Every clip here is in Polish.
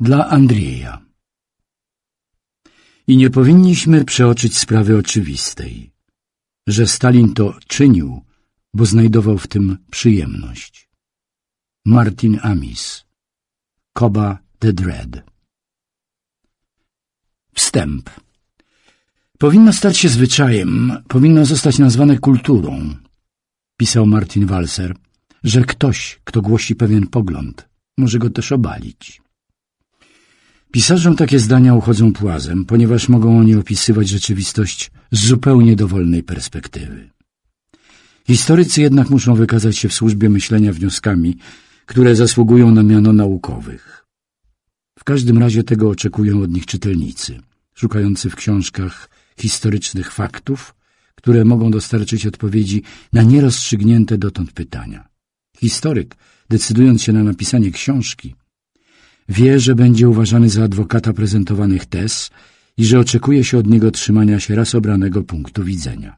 dla Andrieja. I nie powinniśmy przeoczyć sprawy oczywistej, że Stalin to czynił, bo znajdował w tym przyjemność. Martin Amis Koba the Dread Wstęp Powinno stać się zwyczajem, powinno zostać nazwane kulturą, pisał Martin Walser, że ktoś, kto głosi pewien pogląd, może go też obalić. Pisarzom takie zdania uchodzą płazem, ponieważ mogą oni opisywać rzeczywistość z zupełnie dowolnej perspektywy. Historycy jednak muszą wykazać się w służbie myślenia wnioskami, które zasługują na miano naukowych. W każdym razie tego oczekują od nich czytelnicy, szukający w książkach historycznych faktów, które mogą dostarczyć odpowiedzi na nierozstrzygnięte dotąd pytania. Historyk, decydując się na napisanie książki, Wie, że będzie uważany za adwokata prezentowanych tez i że oczekuje się od niego trzymania się raz obranego punktu widzenia.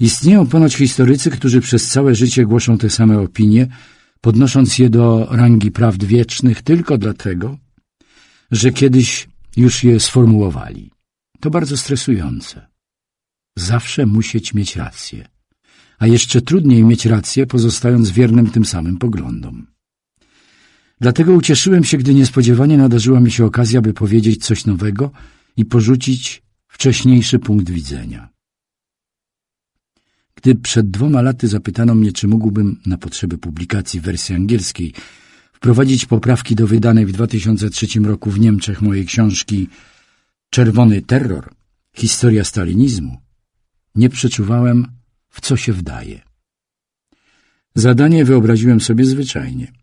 Istnieją ponoć historycy, którzy przez całe życie głoszą te same opinie, podnosząc je do rangi prawd wiecznych tylko dlatego, że kiedyś już je sformułowali. To bardzo stresujące. Zawsze musieć mieć rację, a jeszcze trudniej mieć rację, pozostając wiernym tym samym poglądom. Dlatego ucieszyłem się, gdy niespodziewanie nadarzyła mi się okazja, by powiedzieć coś nowego i porzucić wcześniejszy punkt widzenia. Gdy przed dwoma laty zapytano mnie, czy mógłbym na potrzeby publikacji w wersji angielskiej wprowadzić poprawki do wydanej w 2003 roku w Niemczech mojej książki Czerwony terror – historia stalinizmu, nie przeczuwałem, w co się wdaje. Zadanie wyobraziłem sobie zwyczajnie –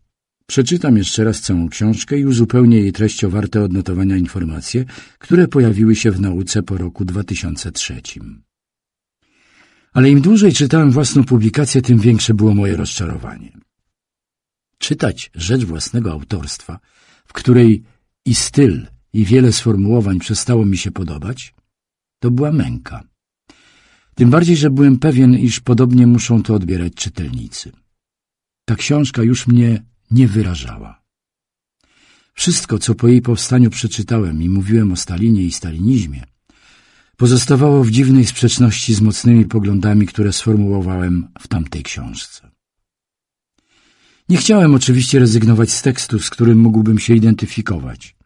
Przeczytam jeszcze raz całą książkę i uzupełnię jej treścią warte odnotowania informacje, które pojawiły się w nauce po roku 2003. Ale im dłużej czytałem własną publikację, tym większe było moje rozczarowanie. Czytać rzecz własnego autorstwa, w której i styl, i wiele sformułowań przestało mi się podobać, to była męka. Tym bardziej, że byłem pewien, iż podobnie muszą to odbierać czytelnicy. Ta książka już mnie nie wyrażała. Wszystko, co po jej powstaniu przeczytałem i mówiłem o Stalinie i stalinizmie, pozostawało w dziwnej sprzeczności z mocnymi poglądami, które sformułowałem w tamtej książce. Nie chciałem oczywiście rezygnować z tekstu, z którym mógłbym się identyfikować.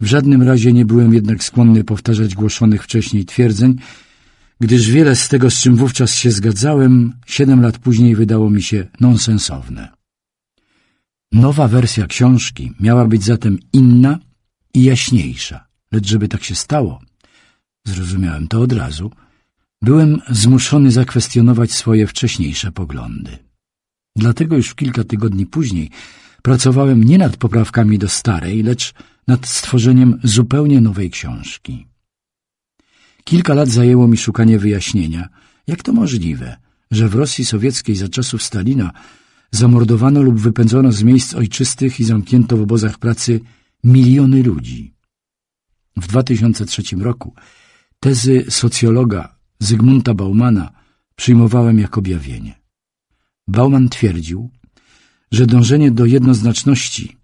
W żadnym razie nie byłem jednak skłonny powtarzać głoszonych wcześniej twierdzeń, gdyż wiele z tego, z czym wówczas się zgadzałem, siedem lat później wydało mi się nonsensowne. Nowa wersja książki miała być zatem inna i jaśniejsza, lecz żeby tak się stało, zrozumiałem to od razu, byłem zmuszony zakwestionować swoje wcześniejsze poglądy. Dlatego już kilka tygodni później pracowałem nie nad poprawkami do starej, lecz nad stworzeniem zupełnie nowej książki. Kilka lat zajęło mi szukanie wyjaśnienia, jak to możliwe, że w Rosji sowieckiej za czasów Stalina zamordowano lub wypędzono z miejsc ojczystych i zamknięto w obozach pracy miliony ludzi. W 2003 roku tezy socjologa Zygmunta Baumana przyjmowałem jako objawienie. Bauman twierdził, że dążenie do jednoznaczności,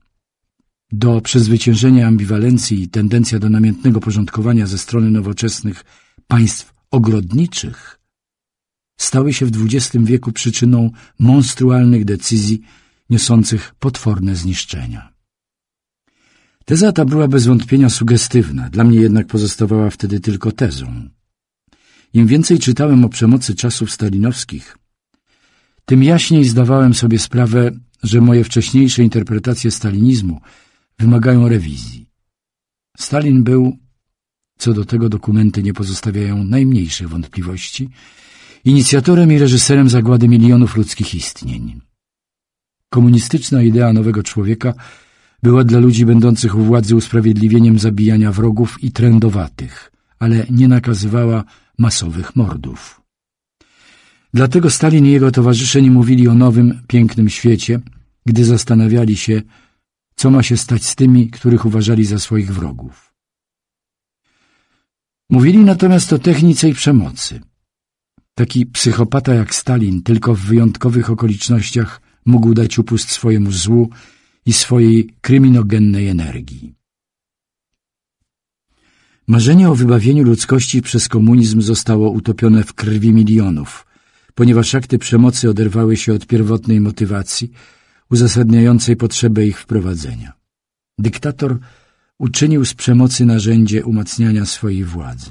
do przezwyciężenia ambiwalencji i tendencja do namiętnego porządkowania ze strony nowoczesnych państw ogrodniczych stały się w XX wieku przyczyną monstrualnych decyzji niosących potworne zniszczenia. Teza ta była bez wątpienia sugestywna, dla mnie jednak pozostawała wtedy tylko tezą. Im więcej czytałem o przemocy czasów stalinowskich, tym jaśniej zdawałem sobie sprawę, że moje wcześniejsze interpretacje stalinizmu wymagają rewizji. Stalin był, co do tego dokumenty nie pozostawiają najmniejszych wątpliwości, inicjatorem i reżyserem zagłady milionów ludzkich istnień. Komunistyczna idea nowego człowieka była dla ludzi będących u władzy usprawiedliwieniem zabijania wrogów i trędowatych, ale nie nakazywała masowych mordów. Dlatego Stalin i jego towarzysze nie mówili o nowym, pięknym świecie, gdy zastanawiali się, co ma się stać z tymi, których uważali za swoich wrogów. Mówili natomiast o technice i przemocy. Taki psychopata jak Stalin tylko w wyjątkowych okolicznościach mógł dać upust swojemu złu i swojej kryminogennej energii. Marzenie o wybawieniu ludzkości przez komunizm zostało utopione w krwi milionów, ponieważ akty przemocy oderwały się od pierwotnej motywacji uzasadniającej potrzebę ich wprowadzenia. Dyktator uczynił z przemocy narzędzie umacniania swojej władzy.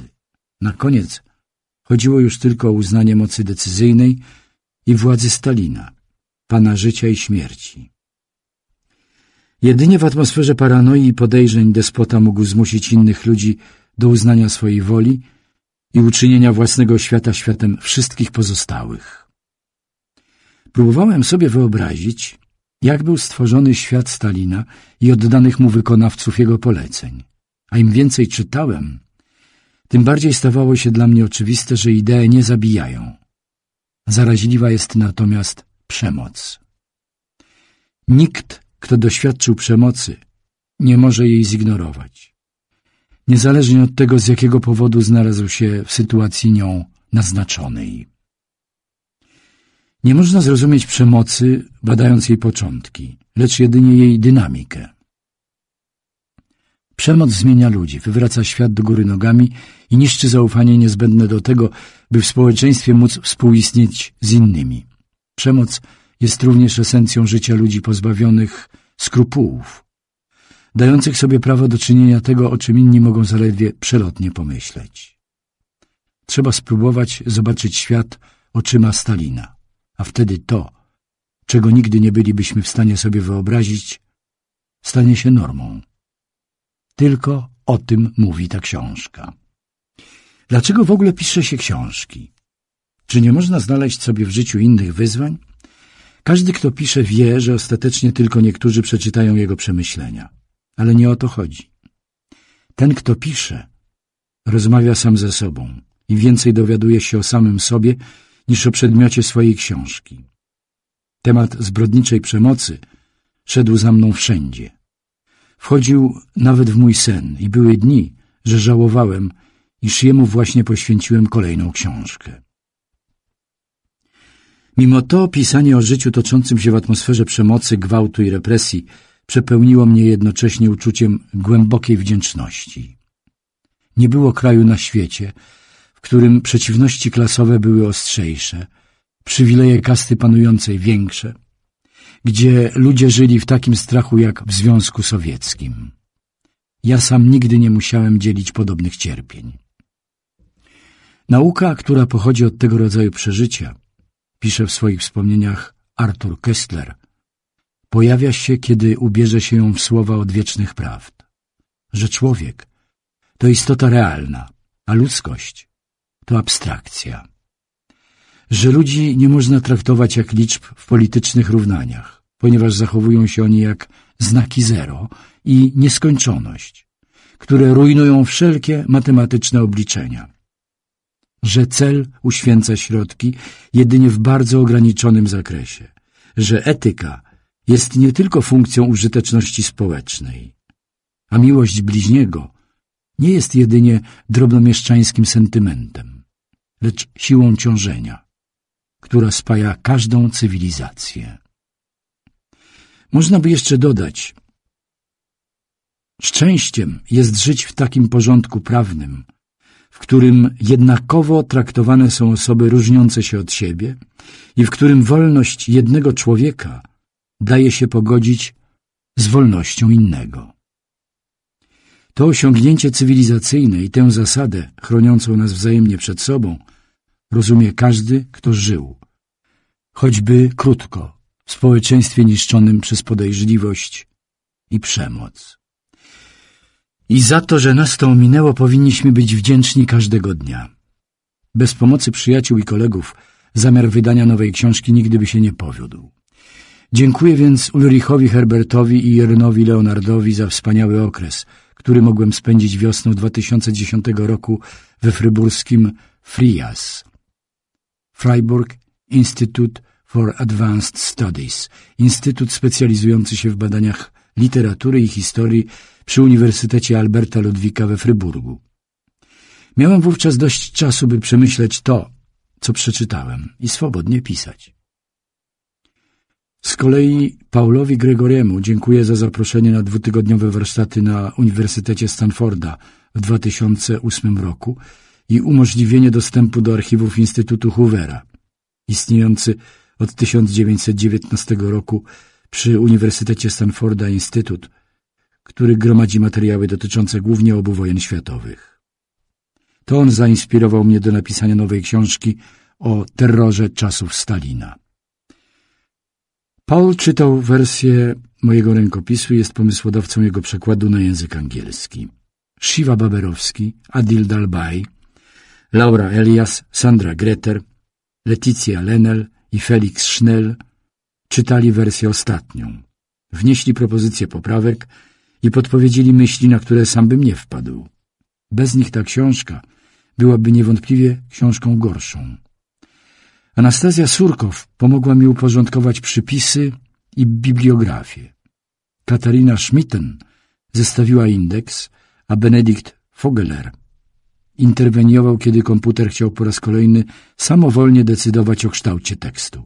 Na koniec – Chodziło już tylko o uznanie mocy decyzyjnej i władzy Stalina, pana życia i śmierci. Jedynie w atmosferze paranoi i podejrzeń despota mógł zmusić innych ludzi do uznania swojej woli i uczynienia własnego świata światem wszystkich pozostałych. Próbowałem sobie wyobrazić, jak był stworzony świat Stalina i oddanych mu wykonawców jego poleceń. A im więcej czytałem, tym bardziej stawało się dla mnie oczywiste, że idee nie zabijają. Zaraźliwa jest natomiast przemoc. Nikt, kto doświadczył przemocy, nie może jej zignorować. Niezależnie od tego, z jakiego powodu znalazł się w sytuacji nią naznaczonej. Nie można zrozumieć przemocy, badając jej początki, lecz jedynie jej dynamikę. Przemoc zmienia ludzi, wywraca świat do góry nogami i niszczy zaufanie niezbędne do tego, by w społeczeństwie móc współistnieć z innymi. Przemoc jest również esencją życia ludzi pozbawionych skrupułów, dających sobie prawo do czynienia tego, o czym inni mogą zaledwie przelotnie pomyśleć. Trzeba spróbować zobaczyć świat oczyma Stalina, a wtedy to, czego nigdy nie bylibyśmy w stanie sobie wyobrazić, stanie się normą. Tylko o tym mówi ta książka. Dlaczego w ogóle pisze się książki? Czy nie można znaleźć sobie w życiu innych wyzwań? Każdy, kto pisze, wie, że ostatecznie tylko niektórzy przeczytają jego przemyślenia. Ale nie o to chodzi. Ten, kto pisze, rozmawia sam ze sobą i więcej dowiaduje się o samym sobie niż o przedmiocie swojej książki. Temat zbrodniczej przemocy szedł za mną wszędzie. Wchodził nawet w mój sen i były dni, że żałowałem, iż jemu właśnie poświęciłem kolejną książkę. Mimo to pisanie o życiu toczącym się w atmosferze przemocy, gwałtu i represji przepełniło mnie jednocześnie uczuciem głębokiej wdzięczności. Nie było kraju na świecie, w którym przeciwności klasowe były ostrzejsze, przywileje kasty panującej większe – gdzie ludzie żyli w takim strachu jak w Związku Sowieckim. Ja sam nigdy nie musiałem dzielić podobnych cierpień. Nauka, która pochodzi od tego rodzaju przeżycia, pisze w swoich wspomnieniach Arthur Kessler, pojawia się, kiedy ubierze się ją w słowa odwiecznych prawd. Że człowiek to istota realna, a ludzkość to abstrakcja. Że ludzi nie można traktować jak liczb w politycznych równaniach ponieważ zachowują się oni jak znaki zero i nieskończoność, które rujnują wszelkie matematyczne obliczenia. Że cel uświęca środki jedynie w bardzo ograniczonym zakresie, że etyka jest nie tylko funkcją użyteczności społecznej, a miłość bliźniego nie jest jedynie drobnomieszczańskim sentymentem, lecz siłą ciążenia, która spaja każdą cywilizację. Można by jeszcze dodać, szczęściem jest żyć w takim porządku prawnym, w którym jednakowo traktowane są osoby różniące się od siebie i w którym wolność jednego człowieka daje się pogodzić z wolnością innego. To osiągnięcie cywilizacyjne i tę zasadę chroniącą nas wzajemnie przed sobą rozumie każdy, kto żył, choćby krótko w społeczeństwie niszczonym przez podejrzliwość i przemoc. I za to, że nas to minęło, powinniśmy być wdzięczni każdego dnia. Bez pomocy przyjaciół i kolegów zamiar wydania nowej książki nigdy by się nie powiódł. Dziękuję więc Ulrichowi Herbertowi i Jernowi Leonardowi za wspaniały okres, który mogłem spędzić wiosną 2010 roku we fryburskim Frias. Freiburg Institute for Advanced Studies, instytut specjalizujący się w badaniach literatury i historii przy Uniwersytecie Alberta Ludwika we Fryburgu. Miałem wówczas dość czasu, by przemyśleć to, co przeczytałem i swobodnie pisać. Z kolei Paulowi Gregoriemu dziękuję za zaproszenie na dwutygodniowe warsztaty na Uniwersytecie Stanforda w 2008 roku i umożliwienie dostępu do archiwów Instytutu Hoovera. Istniejący od 1919 roku przy Uniwersytecie Stanforda Instytut, który gromadzi materiały dotyczące głównie obu wojen światowych. To on zainspirował mnie do napisania nowej książki o terrorze czasów Stalina. Paul czytał wersję mojego rękopisu i jest pomysłodawcą jego przekładu na język angielski. Shiva Baberowski, Adil Dalbaj, Laura Elias, Sandra Greter, Leticia Lenel, i Felix Schnell czytali wersję ostatnią. Wnieśli propozycje poprawek i podpowiedzieli myśli, na które sam bym nie wpadł. Bez nich ta książka byłaby niewątpliwie książką gorszą. Anastazja Surkow pomogła mi uporządkować przypisy i bibliografię. Katarina Schmitten zestawiła indeks, a Benedikt Fogeler interweniował, kiedy komputer chciał po raz kolejny samowolnie decydować o kształcie tekstu.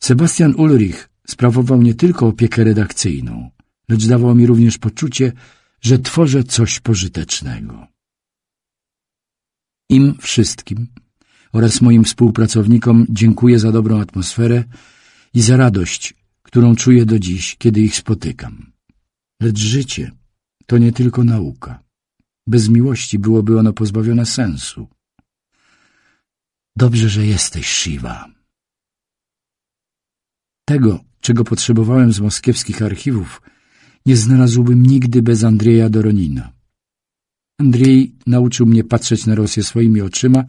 Sebastian Ulrich sprawował nie tylko opiekę redakcyjną, lecz dawał mi również poczucie, że tworzę coś pożytecznego. Im wszystkim oraz moim współpracownikom dziękuję za dobrą atmosferę i za radość, którą czuję do dziś, kiedy ich spotykam. Lecz życie to nie tylko nauka. Bez miłości byłoby ono pozbawione sensu. Dobrze, że jesteś, Shiva. Tego, czego potrzebowałem z moskiewskich archiwów, nie znalazłbym nigdy bez Andrzeja Doronina. Andrzej nauczył mnie patrzeć na Rosję swoimi oczyma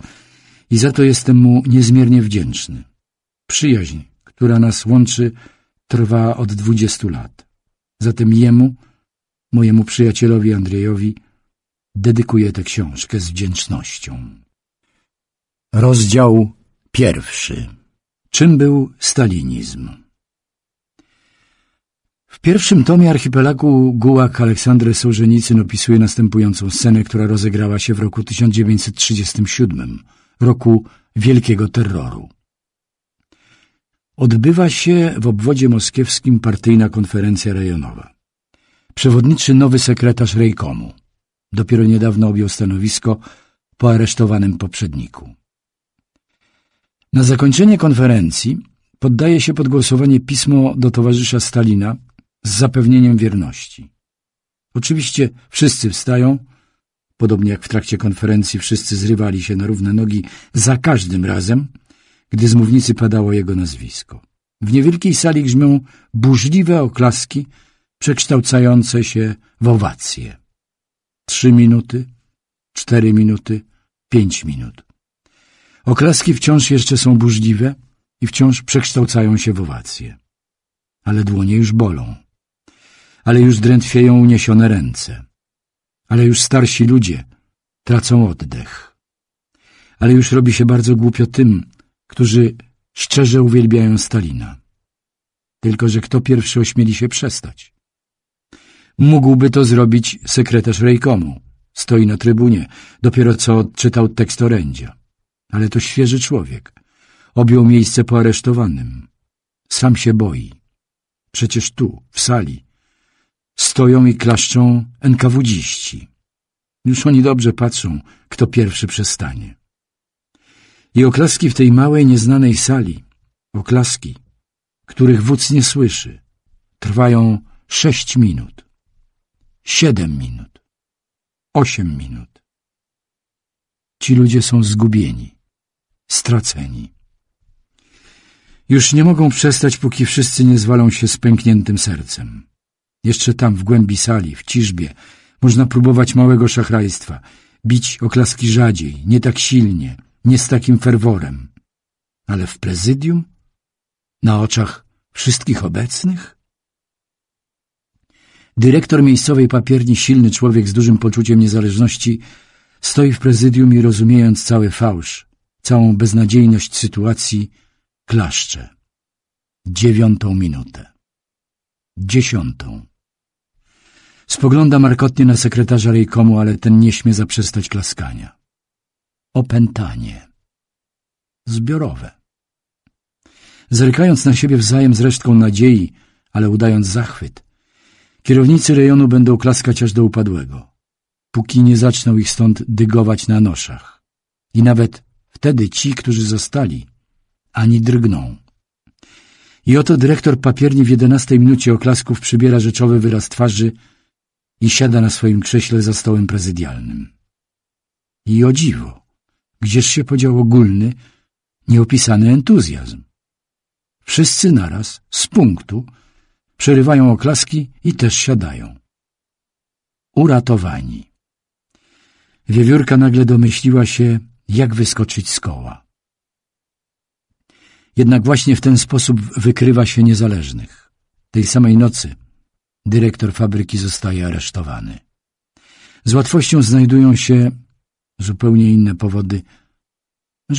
i za to jestem mu niezmiernie wdzięczny. Przyjaźń, która nas łączy, trwa od dwudziestu lat. Zatem jemu, mojemu przyjacielowi Andrzejowi, Dedykuję tę książkę z wdzięcznością. Rozdział pierwszy. Czym był stalinizm? W pierwszym tomie archipelagu Gułak Aleksandry Sołżenicyn opisuje następującą scenę, która rozegrała się w roku 1937, roku Wielkiego Terroru. Odbywa się w obwodzie moskiewskim partyjna konferencja rejonowa. Przewodniczy nowy sekretarz rejkomu. Dopiero niedawno objął stanowisko po aresztowanym poprzedniku. Na zakończenie konferencji poddaje się pod głosowanie pismo do towarzysza Stalina z zapewnieniem wierności. Oczywiście wszyscy wstają, podobnie jak w trakcie konferencji wszyscy zrywali się na równe nogi za każdym razem, gdy z mównicy padało jego nazwisko. W niewielkiej sali grzmią burzliwe oklaski przekształcające się w owacje trzy minuty, cztery minuty, pięć minut. Oklaski wciąż jeszcze są burzliwe i wciąż przekształcają się w owacje. Ale dłonie już bolą. Ale już drętwieją uniesione ręce. Ale już starsi ludzie tracą oddech. Ale już robi się bardzo głupio tym, którzy szczerze uwielbiają Stalina. Tylko, że kto pierwszy ośmieli się przestać? Mógłby to zrobić sekretarz rejkomu. Stoi na trybunie, dopiero co odczytał tekst orędzia. Ale to świeży człowiek. Objął miejsce po aresztowanym. Sam się boi. Przecież tu, w sali, stoją i klaszczą enkawudziści. Już oni dobrze patrzą, kto pierwszy przestanie. I oklaski w tej małej, nieznanej sali, oklaski, których wódz nie słyszy, trwają sześć minut. Siedem minut. Osiem minut. Ci ludzie są zgubieni, straceni. Już nie mogą przestać, póki wszyscy nie zwalą się z pękniętym sercem. Jeszcze tam, w głębi sali, w ciżbie, można próbować małego szachrajstwa, bić oklaski rzadziej, nie tak silnie, nie z takim ferworem. Ale w prezydium? Na oczach wszystkich obecnych? Dyrektor miejscowej papierni, silny człowiek z dużym poczuciem niezależności, stoi w prezydium i rozumiejąc cały fałsz, całą beznadziejność sytuacji, klaszcze. Dziewiątą minutę. Dziesiątą. Spogląda markotnie na sekretarza rejkomu, ale ten nie śmie zaprzestać klaskania. Opętanie. Zbiorowe. Zerkając na siebie wzajem z resztką nadziei, ale udając zachwyt, Kierownicy rejonu będą klaskać aż do upadłego, póki nie zaczną ich stąd dygować na noszach. I nawet wtedy ci, którzy zostali, ani drgną. I oto dyrektor papierni w jedenastej minucie oklasków przybiera rzeczowy wyraz twarzy i siada na swoim krześle za stołem prezydialnym. I o dziwo, gdzież się podział ogólny, nieopisany entuzjazm. Wszyscy naraz, z punktu, przerywają oklaski i też siadają. Uratowani. Wiewiórka nagle domyśliła się, jak wyskoczyć z koła. Jednak właśnie w ten sposób wykrywa się niezależnych. Tej samej nocy dyrektor fabryki zostaje aresztowany. Z łatwością znajdują się zupełnie inne powody,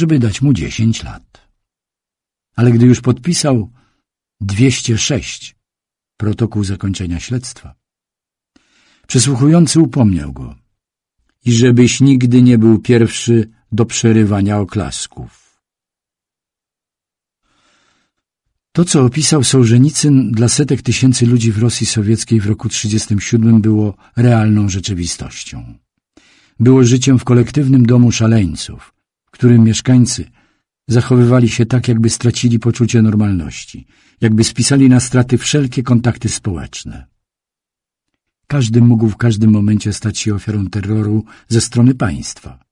żeby dać mu dziesięć lat. Ale gdy już podpisał 206 protokół zakończenia śledztwa. Przesłuchujący upomniał go i żebyś nigdy nie był pierwszy do przerywania oklasków. To, co opisał Sołżenicyn dla setek tysięcy ludzi w Rosji Sowieckiej w roku 1937 było realną rzeczywistością. Było życiem w kolektywnym domu szaleńców, w którym mieszkańcy Zachowywali się tak, jakby stracili poczucie normalności, jakby spisali na straty wszelkie kontakty społeczne. Każdy mógł w każdym momencie stać się ofiarą terroru ze strony państwa.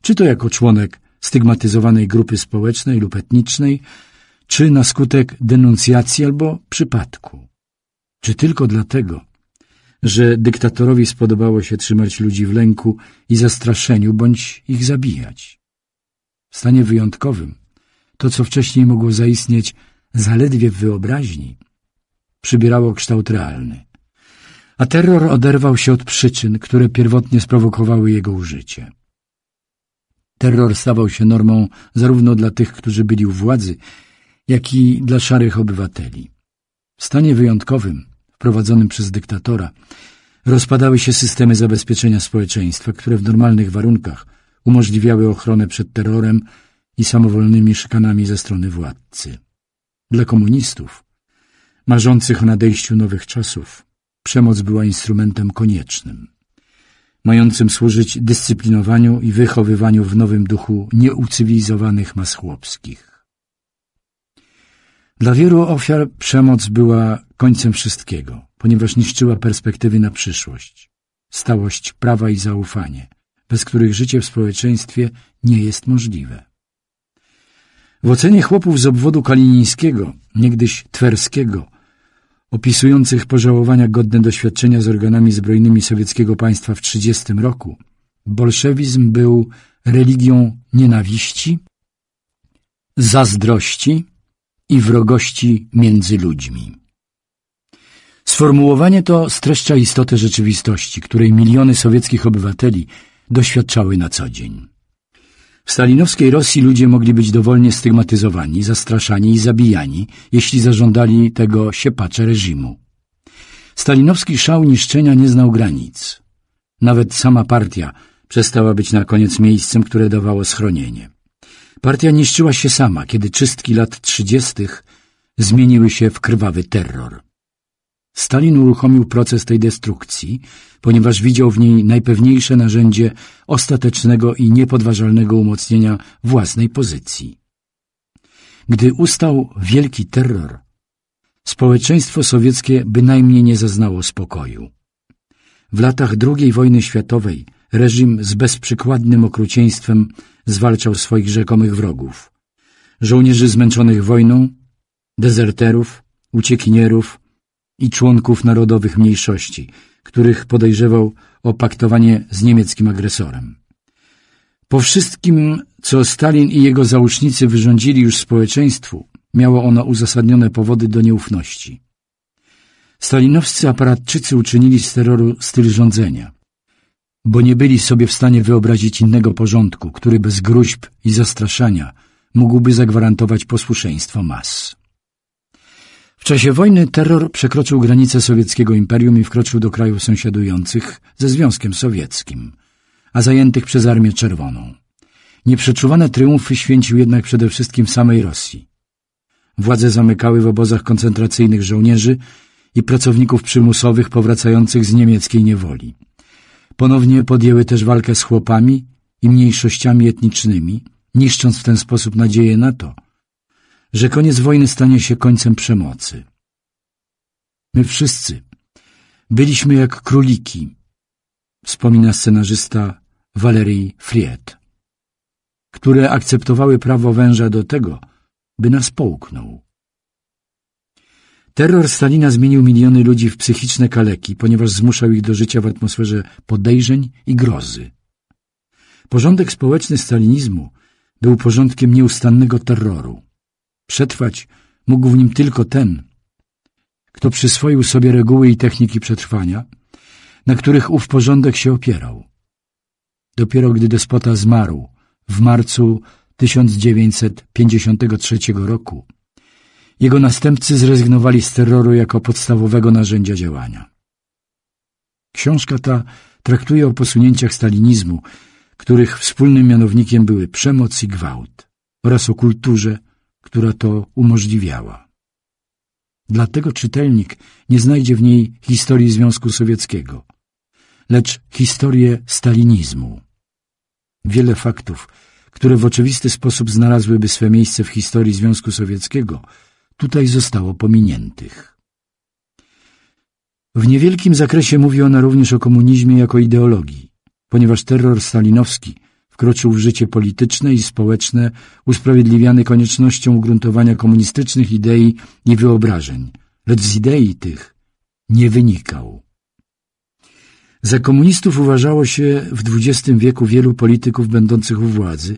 Czy to jako członek stygmatyzowanej grupy społecznej lub etnicznej, czy na skutek denuncjacji albo przypadku. Czy tylko dlatego, że dyktatorowi spodobało się trzymać ludzi w lęku i zastraszeniu bądź ich zabijać w stanie wyjątkowym, to co wcześniej mogło zaistnieć zaledwie w wyobraźni, przybierało kształt realny. A terror oderwał się od przyczyn, które pierwotnie sprowokowały jego użycie. Terror stawał się normą zarówno dla tych, którzy byli u władzy, jak i dla szarych obywateli. W stanie wyjątkowym, wprowadzonym przez dyktatora, rozpadały się systemy zabezpieczenia społeczeństwa, które w normalnych warunkach umożliwiały ochronę przed terrorem i samowolnymi szykanami ze strony władcy. Dla komunistów, marzących o nadejściu nowych czasów, przemoc była instrumentem koniecznym, mającym służyć dyscyplinowaniu i wychowywaniu w nowym duchu nieucywilizowanych mas chłopskich. Dla wielu ofiar przemoc była końcem wszystkiego, ponieważ niszczyła perspektywy na przyszłość, stałość prawa i zaufanie, bez których życie w społeczeństwie nie jest możliwe. W ocenie chłopów z obwodu kalinińskiego, niegdyś twerskiego, opisujących pożałowania godne doświadczenia z organami zbrojnymi sowieckiego państwa w 30 roku, bolszewizm był religią nienawiści, zazdrości i wrogości między ludźmi. Sformułowanie to streszcza istotę rzeczywistości, której miliony sowieckich obywateli – doświadczały na co dzień. W stalinowskiej Rosji ludzie mogli być dowolnie stygmatyzowani, zastraszani i zabijani, jeśli zażądali tego siepacze reżimu. Stalinowski szał niszczenia nie znał granic. Nawet sama partia przestała być na koniec miejscem, które dawało schronienie. Partia niszczyła się sama, kiedy czystki lat trzydziestych zmieniły się w krwawy terror. Stalin uruchomił proces tej destrukcji, ponieważ widział w niej najpewniejsze narzędzie ostatecznego i niepodważalnego umocnienia własnej pozycji. Gdy ustał wielki terror, społeczeństwo sowieckie bynajmniej nie zaznało spokoju. W latach II wojny światowej reżim z bezprzykładnym okrucieństwem zwalczał swoich rzekomych wrogów. Żołnierzy zmęczonych wojną, dezerterów, uciekinierów, i członków narodowych mniejszości, których podejrzewał o paktowanie z niemieckim agresorem. Po wszystkim, co Stalin i jego załóżnicy wyrządzili już społeczeństwu, miało ono uzasadnione powody do nieufności. Stalinowscy aparatczycy uczynili z terroru styl rządzenia, bo nie byli sobie w stanie wyobrazić innego porządku, który bez gruźb i zastraszania mógłby zagwarantować posłuszeństwo mas czasie wojny terror przekroczył granice sowieckiego imperium i wkroczył do krajów sąsiadujących ze Związkiem Sowieckim, a zajętych przez Armię Czerwoną. Nieprzeczuwane triumfy święcił jednak przede wszystkim samej Rosji. Władze zamykały w obozach koncentracyjnych żołnierzy i pracowników przymusowych powracających z niemieckiej niewoli. Ponownie podjęły też walkę z chłopami i mniejszościami etnicznymi, niszcząc w ten sposób nadzieję na to, że koniec wojny stanie się końcem przemocy. My wszyscy byliśmy jak króliki, wspomina scenarzysta Valerii Friet, które akceptowały prawo węża do tego, by nas połknął. Terror Stalina zmienił miliony ludzi w psychiczne kaleki, ponieważ zmuszał ich do życia w atmosferze podejrzeń i grozy. Porządek społeczny stalinizmu był porządkiem nieustannego terroru. Przetrwać mógł w nim tylko ten, kto przyswoił sobie reguły i techniki przetrwania, na których ów porządek się opierał. Dopiero gdy despota zmarł w marcu 1953 roku, jego następcy zrezygnowali z terroru jako podstawowego narzędzia działania. Książka ta traktuje o posunięciach stalinizmu, których wspólnym mianownikiem były przemoc i gwałt, oraz o kulturze, która to umożliwiała. Dlatego czytelnik nie znajdzie w niej historii Związku Sowieckiego, lecz historię stalinizmu. Wiele faktów, które w oczywisty sposób znalazłyby swe miejsce w historii Związku Sowieckiego, tutaj zostało pominiętych. W niewielkim zakresie mówi ona również o komunizmie jako ideologii, ponieważ terror stalinowski wkroczył w życie polityczne i społeczne usprawiedliwiany koniecznością ugruntowania komunistycznych idei i wyobrażeń, lecz z idei tych nie wynikał. Za komunistów uważało się w XX wieku wielu polityków będących u władzy,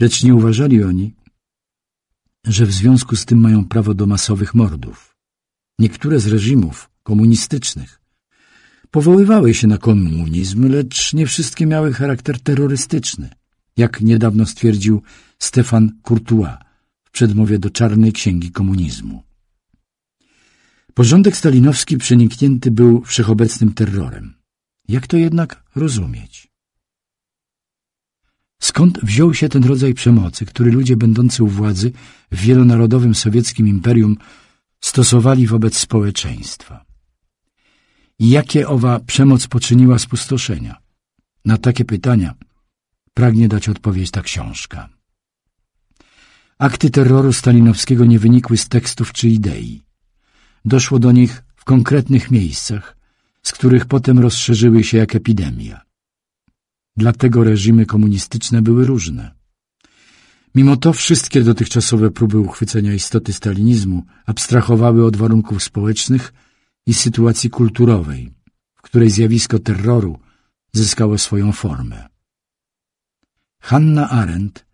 lecz nie uważali oni, że w związku z tym mają prawo do masowych mordów. Niektóre z reżimów komunistycznych powoływały się na komunizm, lecz nie wszystkie miały charakter terrorystyczny, jak niedawno stwierdził Stefan Courtois w przedmowie do Czarnej Księgi Komunizmu. Porządek stalinowski przeniknięty był wszechobecnym terrorem. Jak to jednak rozumieć? Skąd wziął się ten rodzaj przemocy, który ludzie będący u władzy w wielonarodowym sowieckim imperium stosowali wobec społeczeństwa? jakie owa przemoc poczyniła spustoszenia? Na takie pytania pragnie dać odpowiedź ta książka. Akty terroru stalinowskiego nie wynikły z tekstów czy idei. Doszło do nich w konkretnych miejscach, z których potem rozszerzyły się jak epidemia. Dlatego reżimy komunistyczne były różne. Mimo to wszystkie dotychczasowe próby uchwycenia istoty stalinizmu abstrahowały od warunków społecznych i sytuacji kulturowej, w której zjawisko terroru zyskało swoją formę. Hanna Arendt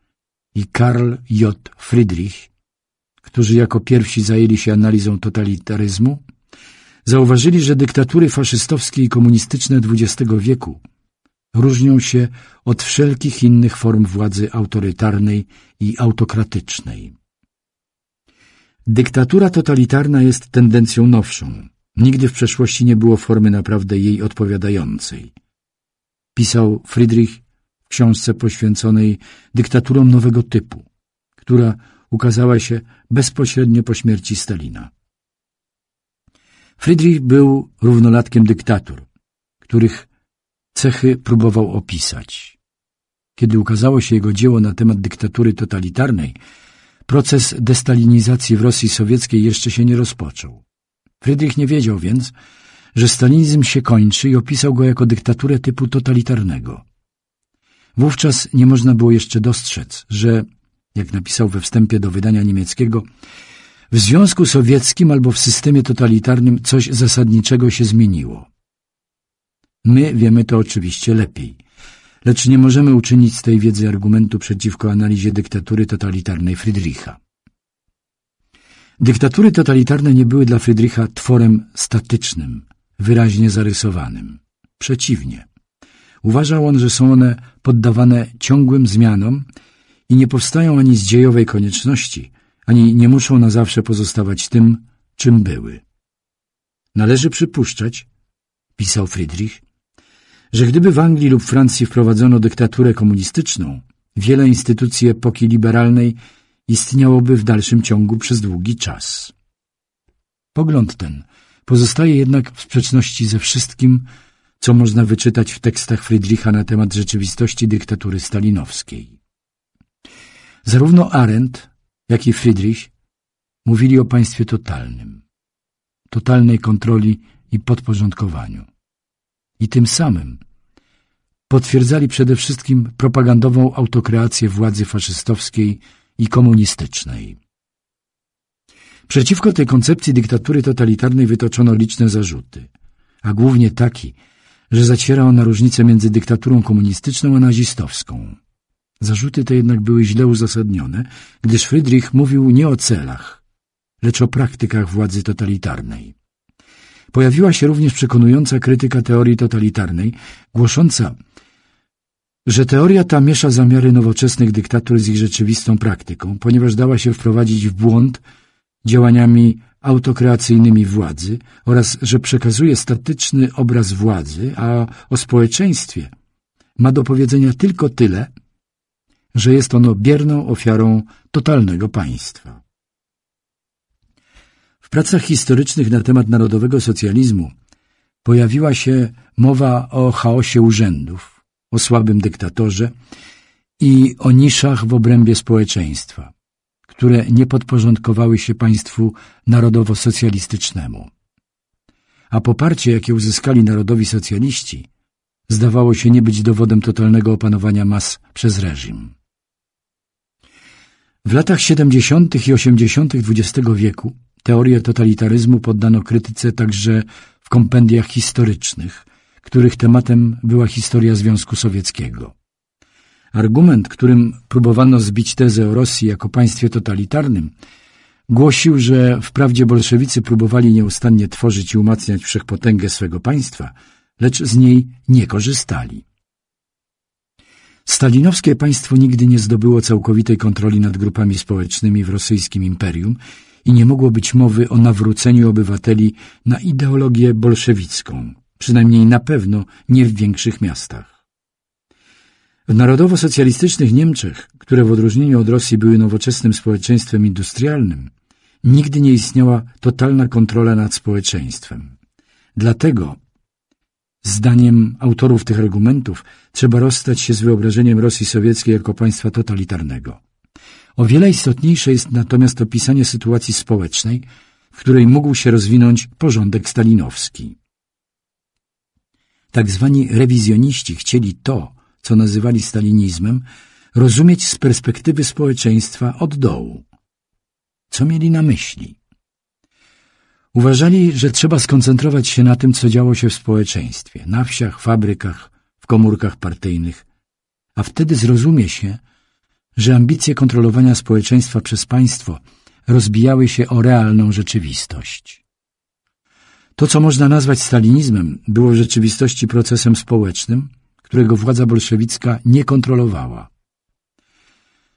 i Karl J. Friedrich, którzy jako pierwsi zajęli się analizą totalitaryzmu, zauważyli, że dyktatury faszystowskie i komunistyczne XX wieku różnią się od wszelkich innych form władzy autorytarnej i autokratycznej. Dyktatura totalitarna jest tendencją nowszą, Nigdy w przeszłości nie było formy naprawdę jej odpowiadającej. Pisał Friedrich w książce poświęconej dyktaturom nowego typu, która ukazała się bezpośrednio po śmierci Stalina. Friedrich był równolatkiem dyktatur, których cechy próbował opisać. Kiedy ukazało się jego dzieło na temat dyktatury totalitarnej, proces destalinizacji w Rosji sowieckiej jeszcze się nie rozpoczął. Friedrich nie wiedział więc, że stalinizm się kończy i opisał go jako dyktaturę typu totalitarnego. Wówczas nie można było jeszcze dostrzec, że, jak napisał we wstępie do wydania niemieckiego, w Związku Sowieckim albo w systemie totalitarnym coś zasadniczego się zmieniło. My wiemy to oczywiście lepiej, lecz nie możemy uczynić z tej wiedzy argumentu przeciwko analizie dyktatury totalitarnej Friedricha. Dyktatury totalitarne nie były dla Friedricha tworem statycznym, wyraźnie zarysowanym. Przeciwnie. Uważał on, że są one poddawane ciągłym zmianom i nie powstają ani z dziejowej konieczności, ani nie muszą na zawsze pozostawać tym, czym były. Należy przypuszczać, pisał Friedrich, że gdyby w Anglii lub Francji wprowadzono dyktaturę komunistyczną, wiele instytucji epoki liberalnej istniałoby w dalszym ciągu przez długi czas. Pogląd ten pozostaje jednak w sprzeczności ze wszystkim, co można wyczytać w tekstach Friedricha na temat rzeczywistości dyktatury stalinowskiej. Zarówno Arendt, jak i Friedrich mówili o państwie totalnym, totalnej kontroli i podporządkowaniu. I tym samym potwierdzali przede wszystkim propagandową autokreację władzy faszystowskiej i komunistycznej. Przeciwko tej koncepcji dyktatury totalitarnej wytoczono liczne zarzuty, a głównie taki, że zaciera ona różnicę między dyktaturą komunistyczną a nazistowską. Zarzuty te jednak były źle uzasadnione, gdyż Friedrich mówił nie o celach, lecz o praktykach władzy totalitarnej. Pojawiła się również przekonująca krytyka teorii totalitarnej, głosząca, że teoria ta miesza zamiary nowoczesnych dyktatur z ich rzeczywistą praktyką, ponieważ dała się wprowadzić w błąd działaniami autokreacyjnymi władzy oraz że przekazuje statyczny obraz władzy, a o społeczeństwie ma do powiedzenia tylko tyle, że jest ono bierną ofiarą totalnego państwa. W pracach historycznych na temat narodowego socjalizmu pojawiła się mowa o chaosie urzędów, o słabym dyktatorze i o niszach w obrębie społeczeństwa, które nie podporządkowały się państwu narodowo-socjalistycznemu. A poparcie, jakie uzyskali narodowi socjaliści, zdawało się nie być dowodem totalnego opanowania mas przez reżim. W latach 70. i 80. XX wieku teorię totalitaryzmu poddano krytyce także w kompendiach historycznych, których tematem była historia Związku Sowieckiego. Argument, którym próbowano zbić tezę o Rosji jako państwie totalitarnym, głosił, że wprawdzie bolszewicy próbowali nieustannie tworzyć i umacniać wszechpotęgę swego państwa, lecz z niej nie korzystali. Stalinowskie państwo nigdy nie zdobyło całkowitej kontroli nad grupami społecznymi w rosyjskim imperium i nie mogło być mowy o nawróceniu obywateli na ideologię bolszewicką. Przynajmniej na pewno nie w większych miastach. W narodowo-socjalistycznych Niemczech, które w odróżnieniu od Rosji były nowoczesnym społeczeństwem industrialnym, nigdy nie istniała totalna kontrola nad społeczeństwem. Dlatego, zdaniem autorów tych argumentów, trzeba rozstać się z wyobrażeniem Rosji Sowieckiej jako państwa totalitarnego. O wiele istotniejsze jest natomiast opisanie sytuacji społecznej, w której mógł się rozwinąć porządek stalinowski. Tak zwani rewizjoniści chcieli to, co nazywali stalinizmem, rozumieć z perspektywy społeczeństwa od dołu. Co mieli na myśli? Uważali, że trzeba skoncentrować się na tym, co działo się w społeczeństwie, na wsiach, fabrykach, w komórkach partyjnych, a wtedy zrozumie się, że ambicje kontrolowania społeczeństwa przez państwo rozbijały się o realną rzeczywistość. To, co można nazwać stalinizmem, było w rzeczywistości procesem społecznym, którego władza bolszewicka nie kontrolowała.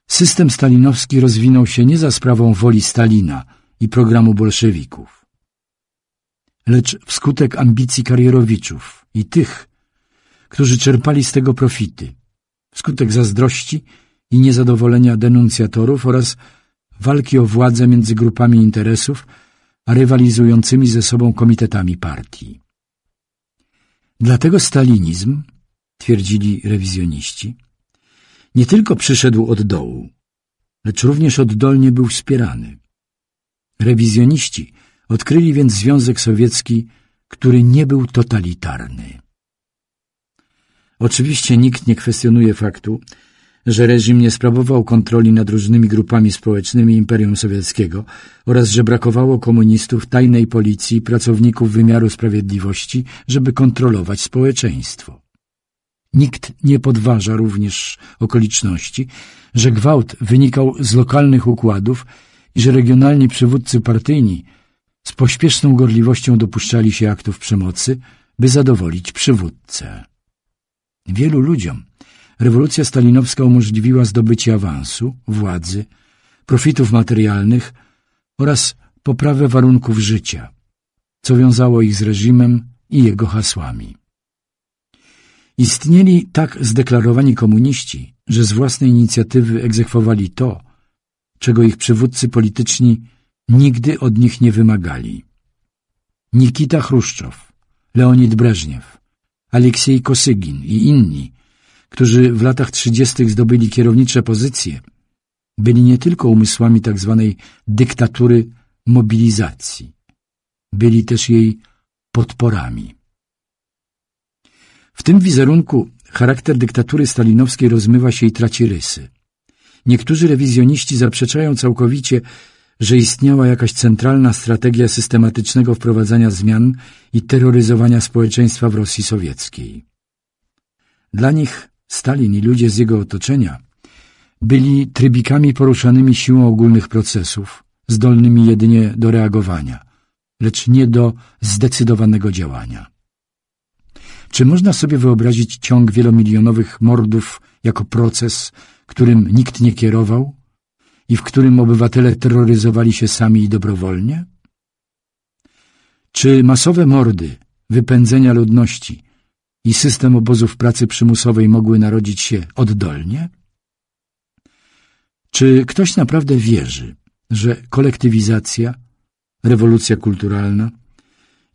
System stalinowski rozwinął się nie za sprawą woli Stalina i programu bolszewików, lecz wskutek ambicji karierowiczów i tych, którzy czerpali z tego profity, wskutek zazdrości i niezadowolenia denuncjatorów oraz walki o władzę między grupami interesów, rywalizującymi ze sobą komitetami partii. Dlatego stalinizm, twierdzili rewizjoniści, nie tylko przyszedł od dołu, lecz również oddolnie był wspierany. Rewizjoniści odkryli więc Związek Sowiecki, który nie był totalitarny. Oczywiście nikt nie kwestionuje faktu, że reżim nie sprawował kontroli nad różnymi grupami społecznymi Imperium Sowieckiego oraz że brakowało komunistów, tajnej policji i pracowników wymiaru sprawiedliwości, żeby kontrolować społeczeństwo. Nikt nie podważa również okoliczności, że gwałt wynikał z lokalnych układów i że regionalni przywódcy partyjni z pośpieszną gorliwością dopuszczali się aktów przemocy, by zadowolić przywódcę. Wielu ludziom rewolucja stalinowska umożliwiła zdobycie awansu, władzy, profitów materialnych oraz poprawę warunków życia, co wiązało ich z reżimem i jego hasłami. Istnieli tak zdeklarowani komuniści, że z własnej inicjatywy egzekwowali to, czego ich przywódcy polityczni nigdy od nich nie wymagali. Nikita Chruszczow, Leonid Breżniew, Aleksiej Kosygin i inni którzy w latach 30. zdobyli kierownicze pozycje, byli nie tylko umysłami tzw. Tak dyktatury mobilizacji, byli też jej podporami. W tym wizerunku charakter dyktatury stalinowskiej rozmywa się i traci rysy. Niektórzy rewizjoniści zaprzeczają całkowicie, że istniała jakaś centralna strategia systematycznego wprowadzania zmian i terroryzowania społeczeństwa w Rosji sowieckiej. Dla nich Stalin i ludzie z jego otoczenia byli trybikami poruszanymi siłą ogólnych procesów, zdolnymi jedynie do reagowania, lecz nie do zdecydowanego działania. Czy można sobie wyobrazić ciąg wielomilionowych mordów jako proces, którym nikt nie kierował i w którym obywatele terroryzowali się sami i dobrowolnie? Czy masowe mordy, wypędzenia ludności – i system obozów pracy przymusowej mogły narodzić się oddolnie? Czy ktoś naprawdę wierzy, że kolektywizacja, rewolucja kulturalna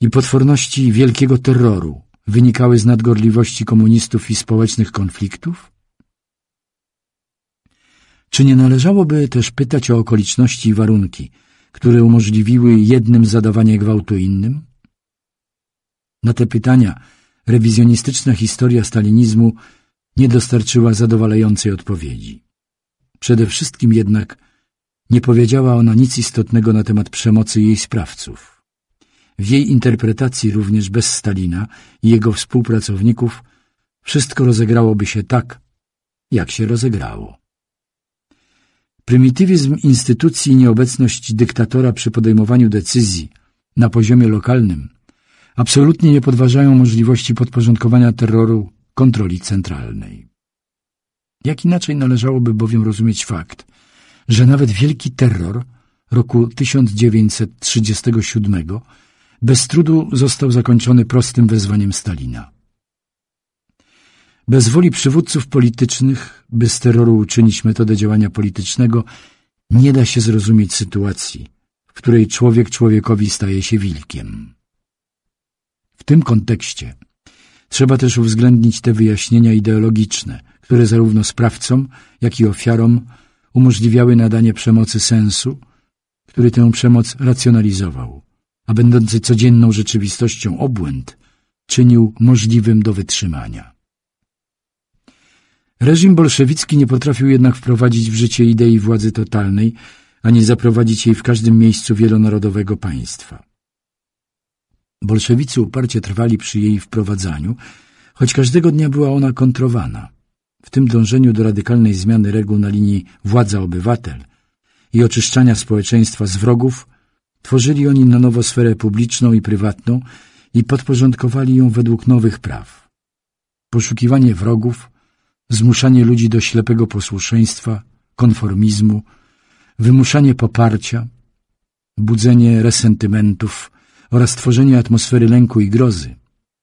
i potworności wielkiego terroru wynikały z nadgorliwości komunistów i społecznych konfliktów? Czy nie należałoby też pytać o okoliczności i warunki, które umożliwiły jednym zadawanie gwałtu innym? Na te pytania rewizjonistyczna historia stalinizmu nie dostarczyła zadowalającej odpowiedzi. Przede wszystkim jednak nie powiedziała ona nic istotnego na temat przemocy jej sprawców. W jej interpretacji również bez Stalina i jego współpracowników wszystko rozegrałoby się tak, jak się rozegrało. Prymitywizm instytucji i nieobecność dyktatora przy podejmowaniu decyzji na poziomie lokalnym absolutnie nie podważają możliwości podporządkowania terroru kontroli centralnej. Jak inaczej należałoby bowiem rozumieć fakt, że nawet wielki terror roku 1937 bez trudu został zakończony prostym wezwaniem Stalina. Bez woli przywódców politycznych, by z terroru uczynić metodę działania politycznego, nie da się zrozumieć sytuacji, w której człowiek człowiekowi staje się wilkiem. W tym kontekście trzeba też uwzględnić te wyjaśnienia ideologiczne, które zarówno sprawcom, jak i ofiarom umożliwiały nadanie przemocy sensu, który tę przemoc racjonalizował, a będący codzienną rzeczywistością obłęd czynił możliwym do wytrzymania. Reżim bolszewicki nie potrafił jednak wprowadzić w życie idei władzy totalnej, ani zaprowadzić jej w każdym miejscu wielonarodowego państwa. Bolszewicy uparcie trwali przy jej wprowadzaniu, choć każdego dnia była ona kontrowana. W tym dążeniu do radykalnej zmiany reguł na linii władza-obywatel i oczyszczania społeczeństwa z wrogów, tworzyli oni na nowo sferę publiczną i prywatną i podporządkowali ją według nowych praw. Poszukiwanie wrogów, zmuszanie ludzi do ślepego posłuszeństwa, konformizmu, wymuszanie poparcia, budzenie resentymentów, oraz tworzenie atmosfery lęku i grozy.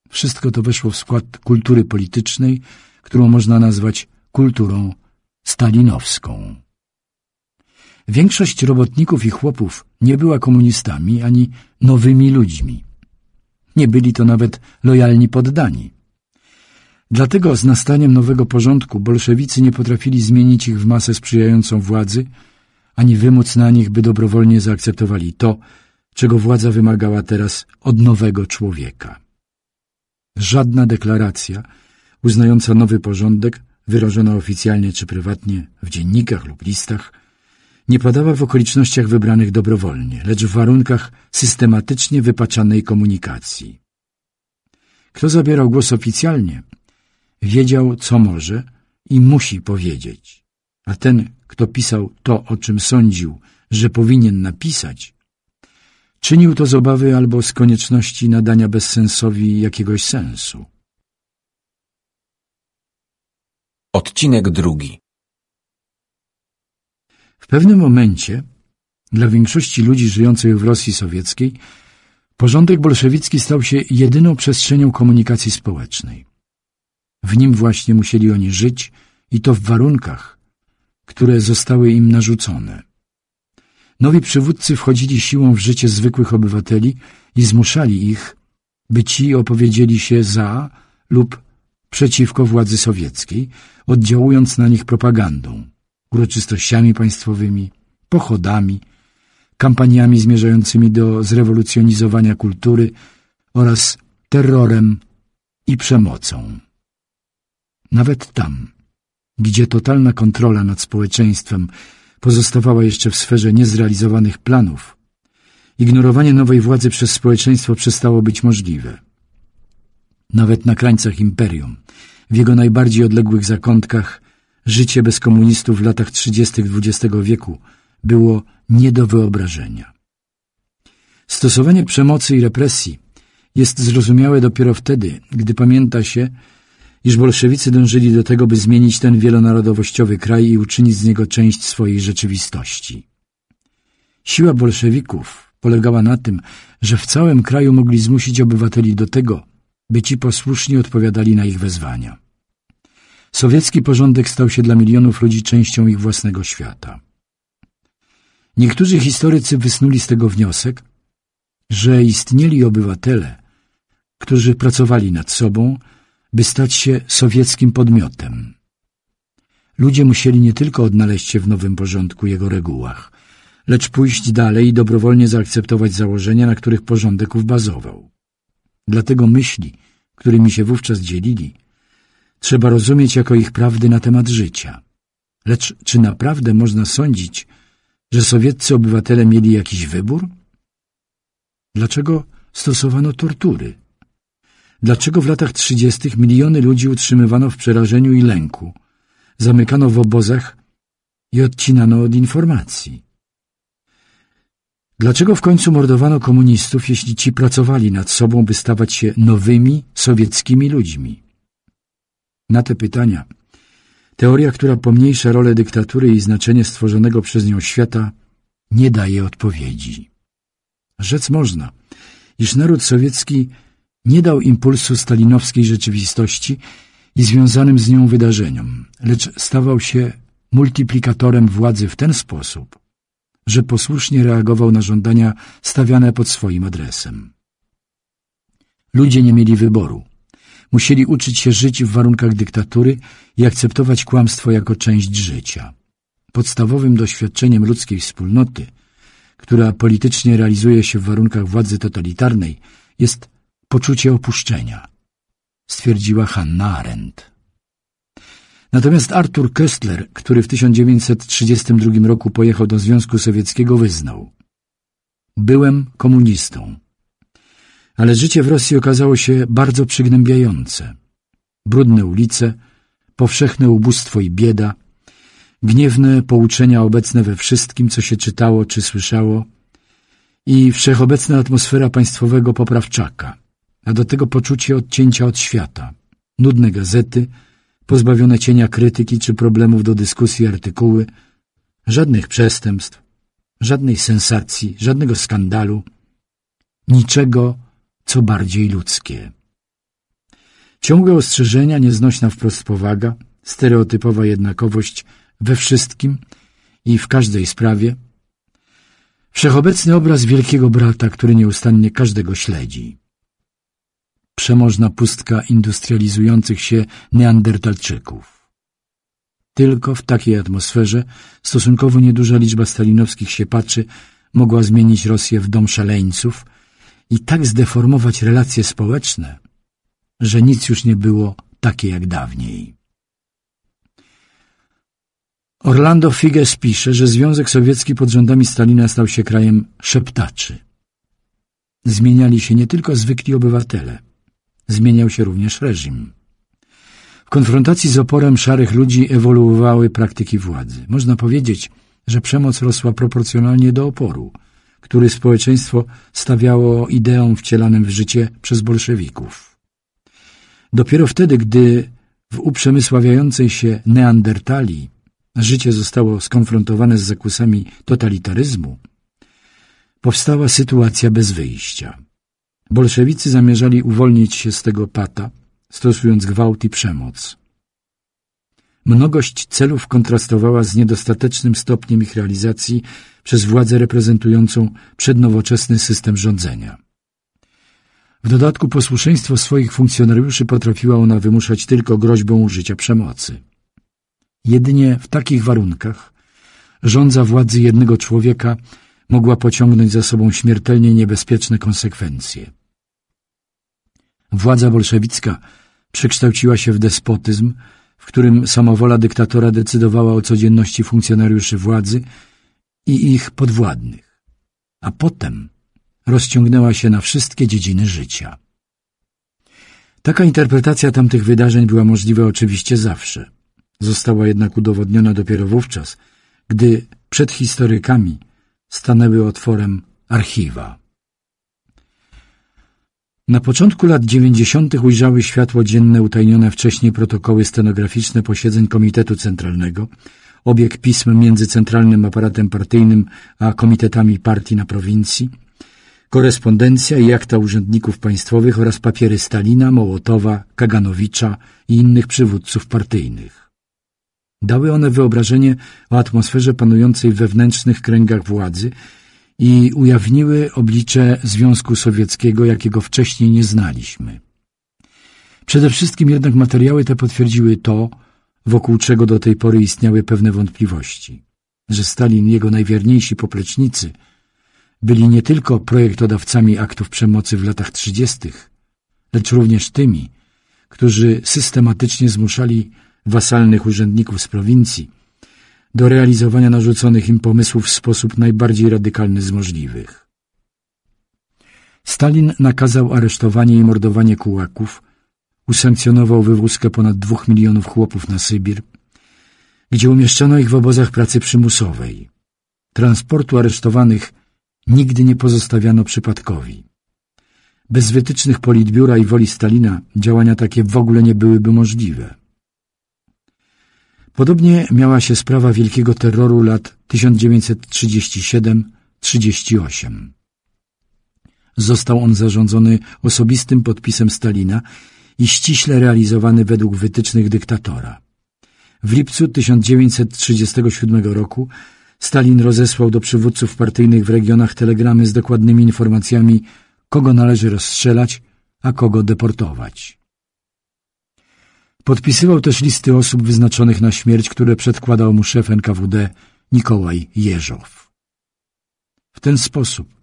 Wszystko to weszło w skład kultury politycznej, którą można nazwać kulturą stalinowską. Większość robotników i chłopów nie była komunistami ani nowymi ludźmi. Nie byli to nawet lojalni poddani. Dlatego z nastaniem nowego porządku bolszewicy nie potrafili zmienić ich w masę sprzyjającą władzy, ani wymóc na nich, by dobrowolnie zaakceptowali to, czego władza wymagała teraz od nowego człowieka. Żadna deklaracja uznająca nowy porządek, wyrażona oficjalnie czy prywatnie w dziennikach lub listach, nie padała w okolicznościach wybranych dobrowolnie, lecz w warunkach systematycznie wypaczanej komunikacji. Kto zabierał głos oficjalnie, wiedział, co może i musi powiedzieć, a ten, kto pisał to, o czym sądził, że powinien napisać, Czynił to z obawy albo z konieczności nadania bezsensowi jakiegoś sensu. Odcinek drugi W pewnym momencie dla większości ludzi żyjących w Rosji sowieckiej porządek bolszewicki stał się jedyną przestrzenią komunikacji społecznej. W nim właśnie musieli oni żyć i to w warunkach, które zostały im narzucone – Nowi przywódcy wchodzili siłą w życie zwykłych obywateli i zmuszali ich, by ci opowiedzieli się za lub przeciwko władzy sowieckiej, oddziałując na nich propagandą, uroczystościami państwowymi, pochodami, kampaniami zmierzającymi do zrewolucjonizowania kultury oraz terrorem i przemocą. Nawet tam, gdzie totalna kontrola nad społeczeństwem pozostawała jeszcze w sferze niezrealizowanych planów, ignorowanie nowej władzy przez społeczeństwo przestało być możliwe. Nawet na krańcach imperium, w jego najbardziej odległych zakątkach, życie bez komunistów w latach 30. XX wieku było nie do wyobrażenia. Stosowanie przemocy i represji jest zrozumiałe dopiero wtedy, gdy pamięta się, iż bolszewicy dążyli do tego, by zmienić ten wielonarodowościowy kraj i uczynić z niego część swojej rzeczywistości. Siła bolszewików polegała na tym, że w całym kraju mogli zmusić obywateli do tego, by ci posłusznie odpowiadali na ich wezwania. Sowiecki porządek stał się dla milionów ludzi częścią ich własnego świata. Niektórzy historycy wysnuli z tego wniosek, że istnieli obywatele, którzy pracowali nad sobą, by stać się sowieckim podmiotem. Ludzie musieli nie tylko odnaleźć się w nowym porządku jego regułach, lecz pójść dalej i dobrowolnie zaakceptować założenia, na których porządek ów bazował. Dlatego myśli, którymi się wówczas dzielili, trzeba rozumieć jako ich prawdy na temat życia. Lecz czy naprawdę można sądzić, że sowieccy obywatele mieli jakiś wybór? Dlaczego stosowano tortury? Dlaczego w latach 30. miliony ludzi utrzymywano w przerażeniu i lęku, zamykano w obozach i odcinano od informacji? Dlaczego w końcu mordowano komunistów, jeśli ci pracowali nad sobą, by stawać się nowymi sowieckimi ludźmi? Na te pytania teoria, która pomniejsza rolę dyktatury i znaczenie stworzonego przez nią świata, nie daje odpowiedzi. Rzec można, iż naród sowiecki nie dał impulsu stalinowskiej rzeczywistości i związanym z nią wydarzeniom, lecz stawał się multiplikatorem władzy w ten sposób, że posłusznie reagował na żądania stawiane pod swoim adresem. Ludzie nie mieli wyboru. Musieli uczyć się żyć w warunkach dyktatury i akceptować kłamstwo jako część życia. Podstawowym doświadczeniem ludzkiej wspólnoty, która politycznie realizuje się w warunkach władzy totalitarnej, jest poczucie opuszczenia, stwierdziła Hanna Arendt. Natomiast Artur Köstler, który w 1932 roku pojechał do Związku Sowieckiego, wyznał Byłem komunistą, ale życie w Rosji okazało się bardzo przygnębiające. Brudne ulice, powszechne ubóstwo i bieda, gniewne pouczenia obecne we wszystkim, co się czytało czy słyszało i wszechobecna atmosfera państwowego poprawczaka – a do tego poczucie odcięcia od świata. Nudne gazety, pozbawione cienia krytyki czy problemów do dyskusji artykuły, żadnych przestępstw, żadnej sensacji, żadnego skandalu, niczego, co bardziej ludzkie. Ciągłe ostrzeżenia, nieznośna wprost powaga, stereotypowa jednakowość we wszystkim i w każdej sprawie, wszechobecny obraz wielkiego brata, który nieustannie każdego śledzi przemożna pustka industrializujących się neandertalczyków. Tylko w takiej atmosferze stosunkowo nieduża liczba stalinowskich siepaczy mogła zmienić Rosję w dom szaleńców i tak zdeformować relacje społeczne, że nic już nie było takie jak dawniej. Orlando Figes pisze, że Związek Sowiecki pod rządami Stalina stał się krajem szeptaczy. Zmieniali się nie tylko zwykli obywatele – zmieniał się również reżim. W konfrontacji z oporem szarych ludzi ewoluowały praktyki władzy. Można powiedzieć, że przemoc rosła proporcjonalnie do oporu, który społeczeństwo stawiało ideom wcielanym w życie przez bolszewików. Dopiero wtedy, gdy w uprzemysławiającej się Neandertalii życie zostało skonfrontowane z zakusami totalitaryzmu, powstała sytuacja bez wyjścia. Bolszewicy zamierzali uwolnić się z tego pata, stosując gwałt i przemoc. Mnogość celów kontrastowała z niedostatecznym stopniem ich realizacji przez władzę reprezentującą przednowoczesny system rządzenia. W dodatku posłuszeństwo swoich funkcjonariuszy potrafiła ona wymuszać tylko groźbą użycia przemocy. Jedynie w takich warunkach rządza władzy jednego człowieka mogła pociągnąć za sobą śmiertelnie niebezpieczne konsekwencje. Władza bolszewicka przekształciła się w despotyzm, w którym samowola dyktatora decydowała o codzienności funkcjonariuszy władzy i ich podwładnych, a potem rozciągnęła się na wszystkie dziedziny życia. Taka interpretacja tamtych wydarzeń była możliwa oczywiście zawsze. Została jednak udowodniona dopiero wówczas, gdy przed historykami stanęły otworem archiwa. Na początku lat 90. ujrzały światło dzienne utajnione wcześniej protokoły stenograficzne posiedzeń Komitetu Centralnego, obieg pism między centralnym aparatem partyjnym a komitetami partii na prowincji, korespondencja i akta urzędników państwowych oraz papiery Stalina, Mołotowa, Kaganowicza i innych przywódców partyjnych. Dały one wyobrażenie o atmosferze panującej w wewnętrznych kręgach władzy i ujawniły oblicze Związku Sowieckiego, jakiego wcześniej nie znaliśmy. Przede wszystkim jednak materiały te potwierdziły to, wokół czego do tej pory istniały pewne wątpliwości, że Stalin i jego najwierniejsi poplecznicy byli nie tylko projektodawcami aktów przemocy w latach 30., lecz również tymi, którzy systematycznie zmuszali wasalnych urzędników z prowincji do realizowania narzuconych im pomysłów w sposób najbardziej radykalny z możliwych. Stalin nakazał aresztowanie i mordowanie kułaków, usankcjonował wywózkę ponad dwóch milionów chłopów na Sybir, gdzie umieszczono ich w obozach pracy przymusowej. Transportu aresztowanych nigdy nie pozostawiano przypadkowi. Bez wytycznych politbiura i woli Stalina działania takie w ogóle nie byłyby możliwe. Podobnie miała się sprawa wielkiego terroru lat 1937-38. Został on zarządzony osobistym podpisem Stalina i ściśle realizowany według wytycznych dyktatora. W lipcu 1937 roku Stalin rozesłał do przywódców partyjnych w regionach telegramy z dokładnymi informacjami, kogo należy rozstrzelać, a kogo deportować. Podpisywał też listy osób wyznaczonych na śmierć, które przedkładał mu szef NKWD Nikołaj Jeżow. W ten sposób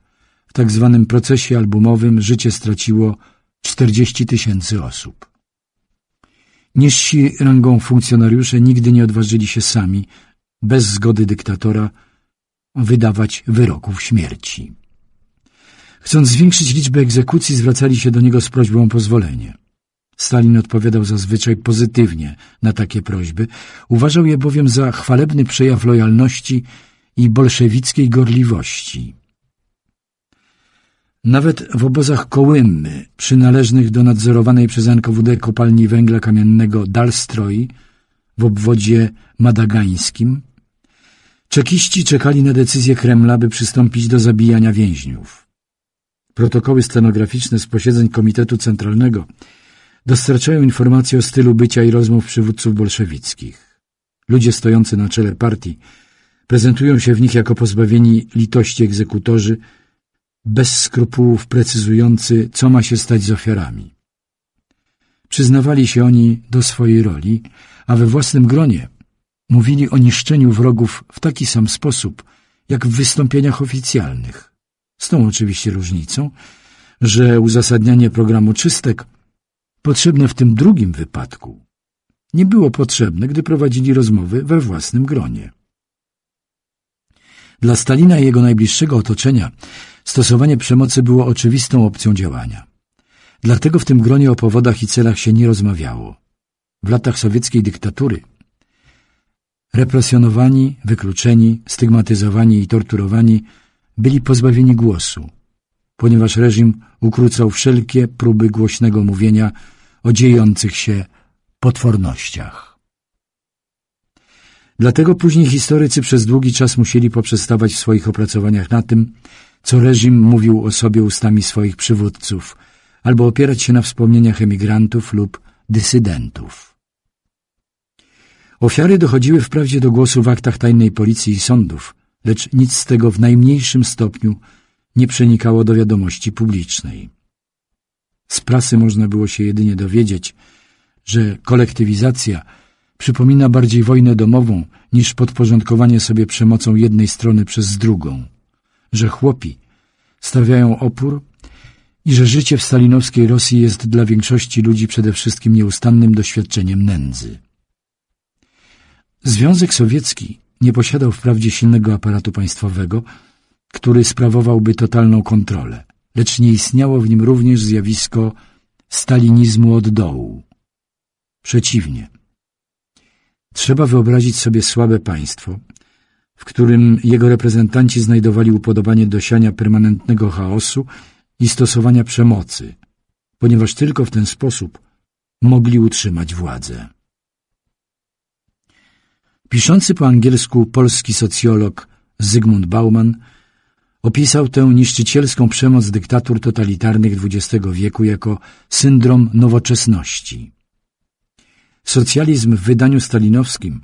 w tak zwanym procesie albumowym życie straciło 40 tysięcy osób. Niżsi rangą funkcjonariusze nigdy nie odważyli się sami, bez zgody dyktatora, wydawać wyroków śmierci. Chcąc zwiększyć liczbę egzekucji, zwracali się do niego z prośbą o pozwolenie. Stalin odpowiadał zazwyczaj pozytywnie na takie prośby. Uważał je bowiem za chwalebny przejaw lojalności i bolszewickiej gorliwości. Nawet w obozach Kołymny, przynależnych do nadzorowanej przez NKWD kopalni węgla kamiennego Dalstroi w obwodzie madagańskim, czekiści czekali na decyzję Kremla, by przystąpić do zabijania więźniów. Protokoły stenograficzne z posiedzeń Komitetu Centralnego – dostarczają informacje o stylu bycia i rozmów przywódców bolszewickich. Ludzie stojący na czele partii prezentują się w nich jako pozbawieni litości egzekutorzy, bez skrupułów precyzujący, co ma się stać z ofiarami. Przyznawali się oni do swojej roli, a we własnym gronie mówili o niszczeniu wrogów w taki sam sposób, jak w wystąpieniach oficjalnych. Z tą oczywiście różnicą, że uzasadnianie programu czystek – potrzebne w tym drugim wypadku, nie było potrzebne, gdy prowadzili rozmowy we własnym gronie. Dla Stalina i jego najbliższego otoczenia stosowanie przemocy było oczywistą opcją działania. Dlatego w tym gronie o powodach i celach się nie rozmawiało. W latach sowieckiej dyktatury represjonowani, wykluczeni, stygmatyzowani i torturowani byli pozbawieni głosu, ponieważ reżim ukrócał wszelkie próby głośnego mówienia o dziejących się potwornościach. Dlatego później historycy przez długi czas musieli poprzestawać w swoich opracowaniach na tym, co reżim mówił o sobie ustami swoich przywódców, albo opierać się na wspomnieniach emigrantów lub dysydentów. Ofiary dochodziły wprawdzie do głosu w aktach tajnej policji i sądów, lecz nic z tego w najmniejszym stopniu nie przenikało do wiadomości publicznej. Z prasy można było się jedynie dowiedzieć, że kolektywizacja przypomina bardziej wojnę domową niż podporządkowanie sobie przemocą jednej strony przez drugą, że chłopi stawiają opór i że życie w stalinowskiej Rosji jest dla większości ludzi przede wszystkim nieustannym doświadczeniem nędzy. Związek Sowiecki nie posiadał wprawdzie silnego aparatu państwowego, który sprawowałby totalną kontrolę, lecz nie istniało w nim również zjawisko stalinizmu od dołu. Przeciwnie. Trzeba wyobrazić sobie słabe państwo, w którym jego reprezentanci znajdowali upodobanie do siania permanentnego chaosu i stosowania przemocy, ponieważ tylko w ten sposób mogli utrzymać władzę. Piszący po angielsku polski socjolog Zygmunt Bauman Opisał tę niszczycielską przemoc dyktatur totalitarnych XX wieku jako syndrom nowoczesności. Socjalizm w wydaniu stalinowskim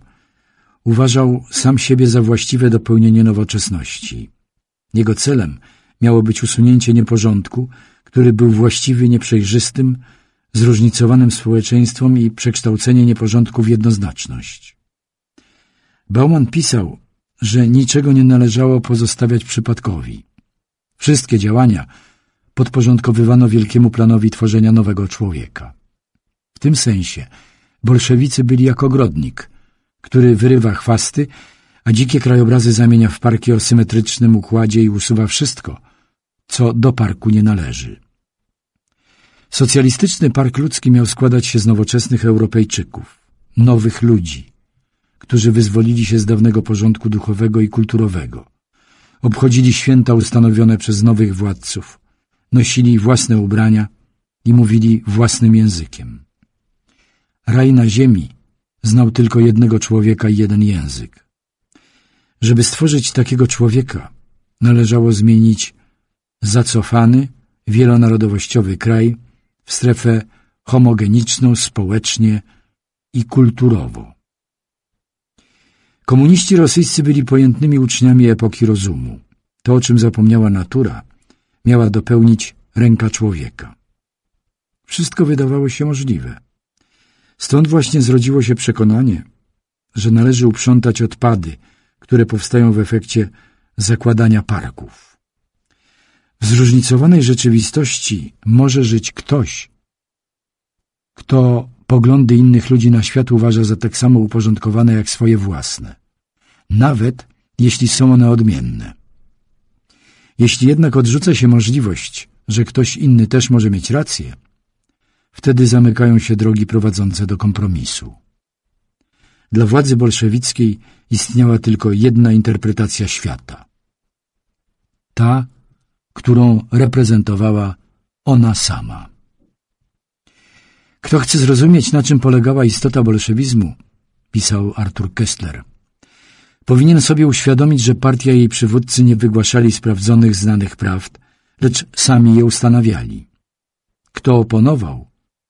uważał sam siebie za właściwe dopełnienie nowoczesności. Jego celem miało być usunięcie nieporządku, który był właściwie nieprzejrzystym, zróżnicowanym społeczeństwom i przekształcenie nieporządku w jednoznaczność. Bauman pisał, że niczego nie należało pozostawiać przypadkowi. Wszystkie działania podporządkowywano wielkiemu planowi tworzenia nowego człowieka. W tym sensie bolszewicy byli jak ogrodnik, który wyrywa chwasty, a dzikie krajobrazy zamienia w parki o symetrycznym układzie i usuwa wszystko, co do parku nie należy. Socjalistyczny Park Ludzki miał składać się z nowoczesnych Europejczyków, nowych ludzi – którzy wyzwolili się z dawnego porządku duchowego i kulturowego. Obchodzili święta ustanowione przez nowych władców, nosili własne ubrania i mówili własnym językiem. Raj na ziemi znał tylko jednego człowieka i jeden język. Żeby stworzyć takiego człowieka, należało zmienić zacofany, wielonarodowościowy kraj w strefę homogeniczną społecznie i kulturowo. Komuniści rosyjscy byli pojętnymi uczniami epoki rozumu. To, o czym zapomniała natura, miała dopełnić ręka człowieka. Wszystko wydawało się możliwe. Stąd właśnie zrodziło się przekonanie, że należy uprzątać odpady, które powstają w efekcie zakładania parków. W zróżnicowanej rzeczywistości może żyć ktoś, kto Poglądy innych ludzi na świat uważa za tak samo uporządkowane jak swoje własne, nawet jeśli są one odmienne. Jeśli jednak odrzuca się możliwość, że ktoś inny też może mieć rację, wtedy zamykają się drogi prowadzące do kompromisu. Dla władzy bolszewickiej istniała tylko jedna interpretacja świata. Ta, którą reprezentowała ona sama. Kto chce zrozumieć, na czym polegała istota bolszewizmu, pisał Artur Kessler, powinien sobie uświadomić, że partia i jej przywódcy nie wygłaszali sprawdzonych, znanych prawd, lecz sami je ustanawiali. Kto oponował,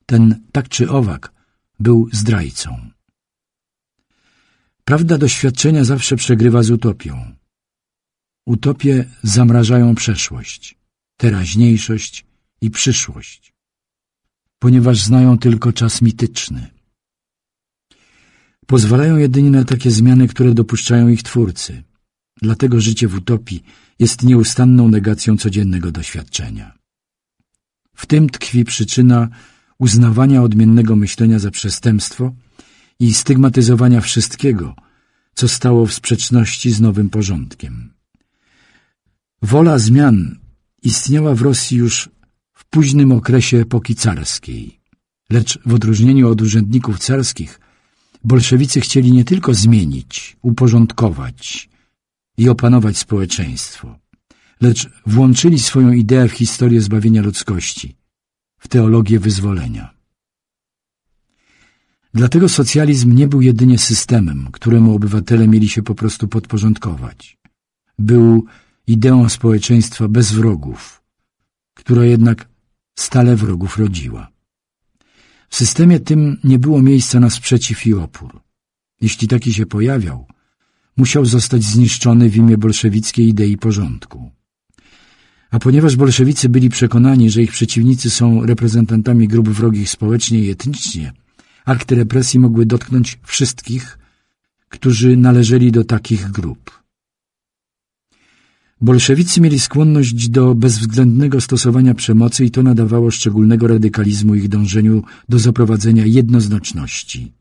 ten tak czy owak był zdrajcą. Prawda doświadczenia zawsze przegrywa z utopią. Utopie zamrażają przeszłość, teraźniejszość i przyszłość ponieważ znają tylko czas mityczny. Pozwalają jedynie na takie zmiany, które dopuszczają ich twórcy. Dlatego życie w utopii jest nieustanną negacją codziennego doświadczenia. W tym tkwi przyczyna uznawania odmiennego myślenia za przestępstwo i stygmatyzowania wszystkiego, co stało w sprzeczności z nowym porządkiem. Wola zmian istniała w Rosji już w późnym okresie epoki carskiej. Lecz w odróżnieniu od urzędników carskich, bolszewicy chcieli nie tylko zmienić, uporządkować i opanować społeczeństwo, lecz włączyli swoją ideę w historię zbawienia ludzkości, w teologię wyzwolenia. Dlatego socjalizm nie był jedynie systemem, któremu obywatele mieli się po prostu podporządkować. Był ideą społeczeństwa bez wrogów, która jednak stale wrogów rodziła. W systemie tym nie było miejsca na sprzeciw i opór. Jeśli taki się pojawiał, musiał zostać zniszczony w imię bolszewickiej idei porządku. A ponieważ bolszewicy byli przekonani, że ich przeciwnicy są reprezentantami grup wrogich społecznie i etnicznie, akty represji mogły dotknąć wszystkich, którzy należeli do takich grup. Bolszewicy mieli skłonność do bezwzględnego stosowania przemocy i to nadawało szczególnego radykalizmu ich dążeniu do zaprowadzenia jednoznaczności.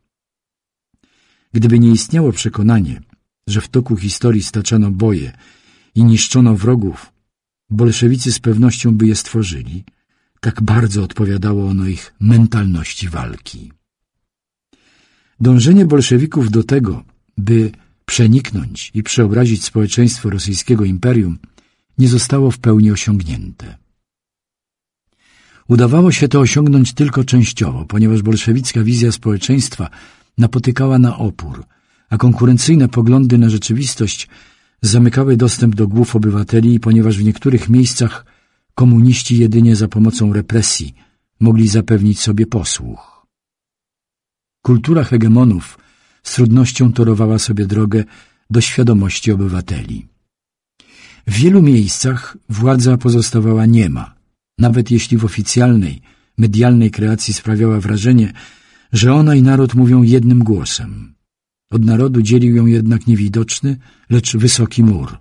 Gdyby nie istniało przekonanie, że w toku historii staczano boje i niszczono wrogów, bolszewicy z pewnością by je stworzyli, tak bardzo odpowiadało ono ich mentalności walki. Dążenie bolszewików do tego, by przeniknąć i przeobrazić społeczeństwo rosyjskiego imperium, nie zostało w pełni osiągnięte. Udawało się to osiągnąć tylko częściowo, ponieważ bolszewicka wizja społeczeństwa napotykała na opór, a konkurencyjne poglądy na rzeczywistość zamykały dostęp do głów obywateli, ponieważ w niektórych miejscach komuniści jedynie za pomocą represji mogli zapewnić sobie posłuch. Kultura hegemonów – z trudnością torowała sobie drogę do świadomości obywateli. W wielu miejscach władza pozostawała niema, nawet jeśli w oficjalnej, medialnej kreacji sprawiała wrażenie, że ona i naród mówią jednym głosem. Od narodu dzielił ją jednak niewidoczny, lecz wysoki mur.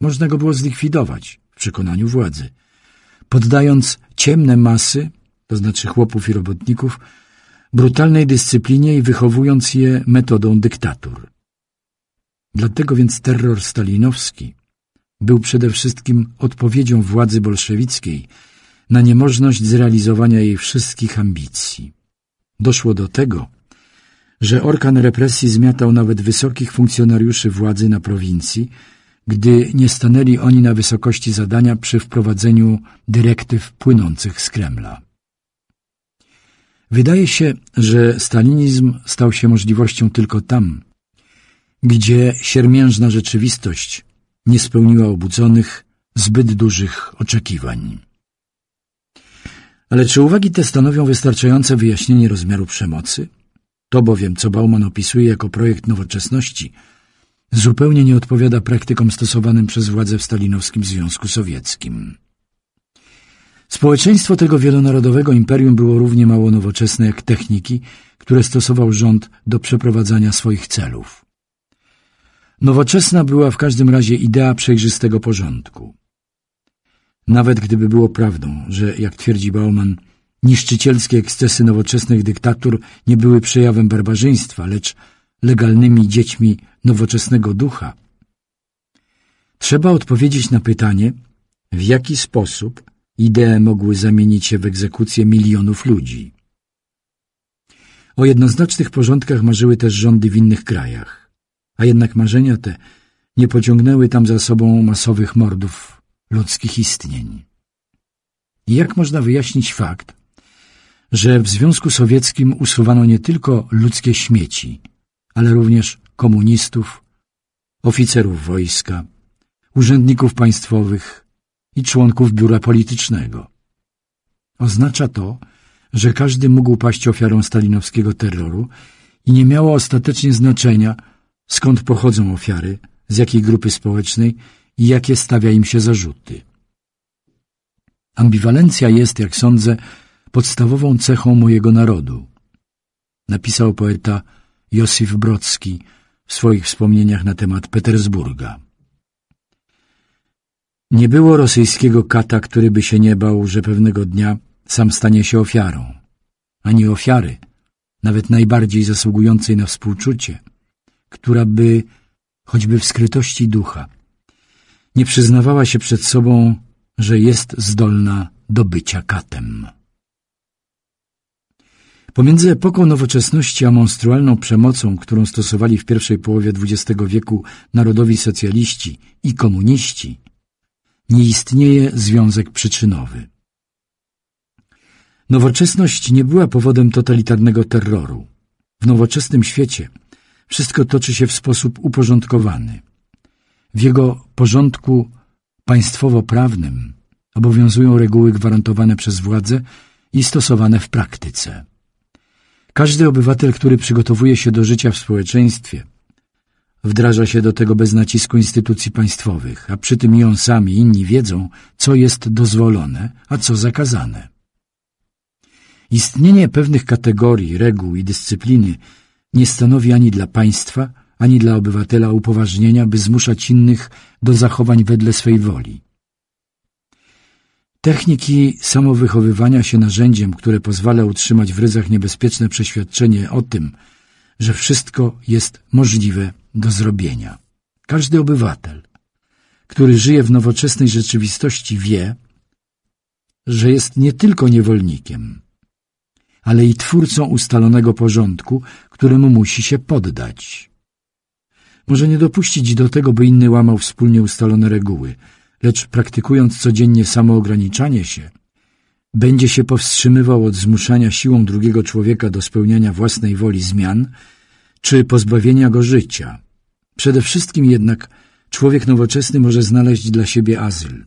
Można go było zlikwidować, w przekonaniu władzy, poddając ciemne masy, to znaczy chłopów i robotników, brutalnej dyscyplinie i wychowując je metodą dyktatur. Dlatego więc terror stalinowski był przede wszystkim odpowiedzią władzy bolszewickiej na niemożność zrealizowania jej wszystkich ambicji. Doszło do tego, że orkan represji zmiatał nawet wysokich funkcjonariuszy władzy na prowincji, gdy nie stanęli oni na wysokości zadania przy wprowadzeniu dyrektyw płynących z Kremla. Wydaje się, że stalinizm stał się możliwością tylko tam, gdzie siermiężna rzeczywistość nie spełniła obudzonych, zbyt dużych oczekiwań. Ale czy uwagi te stanowią wystarczające wyjaśnienie rozmiaru przemocy? To bowiem, co Bauman opisuje jako projekt nowoczesności, zupełnie nie odpowiada praktykom stosowanym przez władze w stalinowskim Związku Sowieckim. Społeczeństwo tego wielonarodowego imperium było równie mało nowoczesne jak techniki, które stosował rząd do przeprowadzania swoich celów. Nowoczesna była w każdym razie idea przejrzystego porządku. Nawet gdyby było prawdą, że, jak twierdzi Bauman, niszczycielskie ekscesy nowoczesnych dyktatur nie były przejawem barbarzyństwa, lecz legalnymi dziećmi nowoczesnego ducha, trzeba odpowiedzieć na pytanie, w jaki sposób Idee mogły zamienić się w egzekucję milionów ludzi. O jednoznacznych porządkach marzyły też rządy w innych krajach, a jednak marzenia te nie pociągnęły tam za sobą masowych mordów ludzkich istnień. I jak można wyjaśnić fakt, że w Związku Sowieckim usuwano nie tylko ludzkie śmieci, ale również komunistów, oficerów wojska, urzędników państwowych, i członków biura politycznego. Oznacza to, że każdy mógł paść ofiarą stalinowskiego terroru i nie miało ostatecznie znaczenia, skąd pochodzą ofiary, z jakiej grupy społecznej i jakie stawia im się zarzuty. Ambiwalencja jest, jak sądzę, podstawową cechą mojego narodu. Napisał poeta Josif Brodski w swoich wspomnieniach na temat Petersburga. Nie było rosyjskiego kata, który by się nie bał, że pewnego dnia sam stanie się ofiarą. Ani ofiary, nawet najbardziej zasługującej na współczucie, która by, choćby w skrytości ducha, nie przyznawała się przed sobą, że jest zdolna do bycia katem. Pomiędzy epoką nowoczesności a monstrualną przemocą, którą stosowali w pierwszej połowie XX wieku narodowi socjaliści i komuniści – nie istnieje związek przyczynowy. Nowoczesność nie była powodem totalitarnego terroru. W nowoczesnym świecie wszystko toczy się w sposób uporządkowany. W jego porządku państwowo-prawnym obowiązują reguły gwarantowane przez władze i stosowane w praktyce. Każdy obywatel, który przygotowuje się do życia w społeczeństwie – Wdraża się do tego bez nacisku instytucji państwowych, a przy tym i on sam i inni wiedzą, co jest dozwolone, a co zakazane. Istnienie pewnych kategorii, reguł i dyscypliny nie stanowi ani dla państwa, ani dla obywatela upoważnienia, by zmuszać innych do zachowań wedle swej woli. Techniki samowychowywania się narzędziem, które pozwala utrzymać w ryzach niebezpieczne przeświadczenie o tym, że wszystko jest możliwe do zrobienia. Każdy obywatel, który żyje w nowoczesnej rzeczywistości, wie, że jest nie tylko niewolnikiem, ale i twórcą ustalonego porządku, któremu musi się poddać. Może nie dopuścić do tego, by inny łamał wspólnie ustalone reguły, lecz praktykując codziennie samoograniczanie się, będzie się powstrzymywał od zmuszania siłą drugiego człowieka do spełniania własnej woli zmian czy pozbawienia go życia – Przede wszystkim jednak człowiek nowoczesny może znaleźć dla siebie azyl.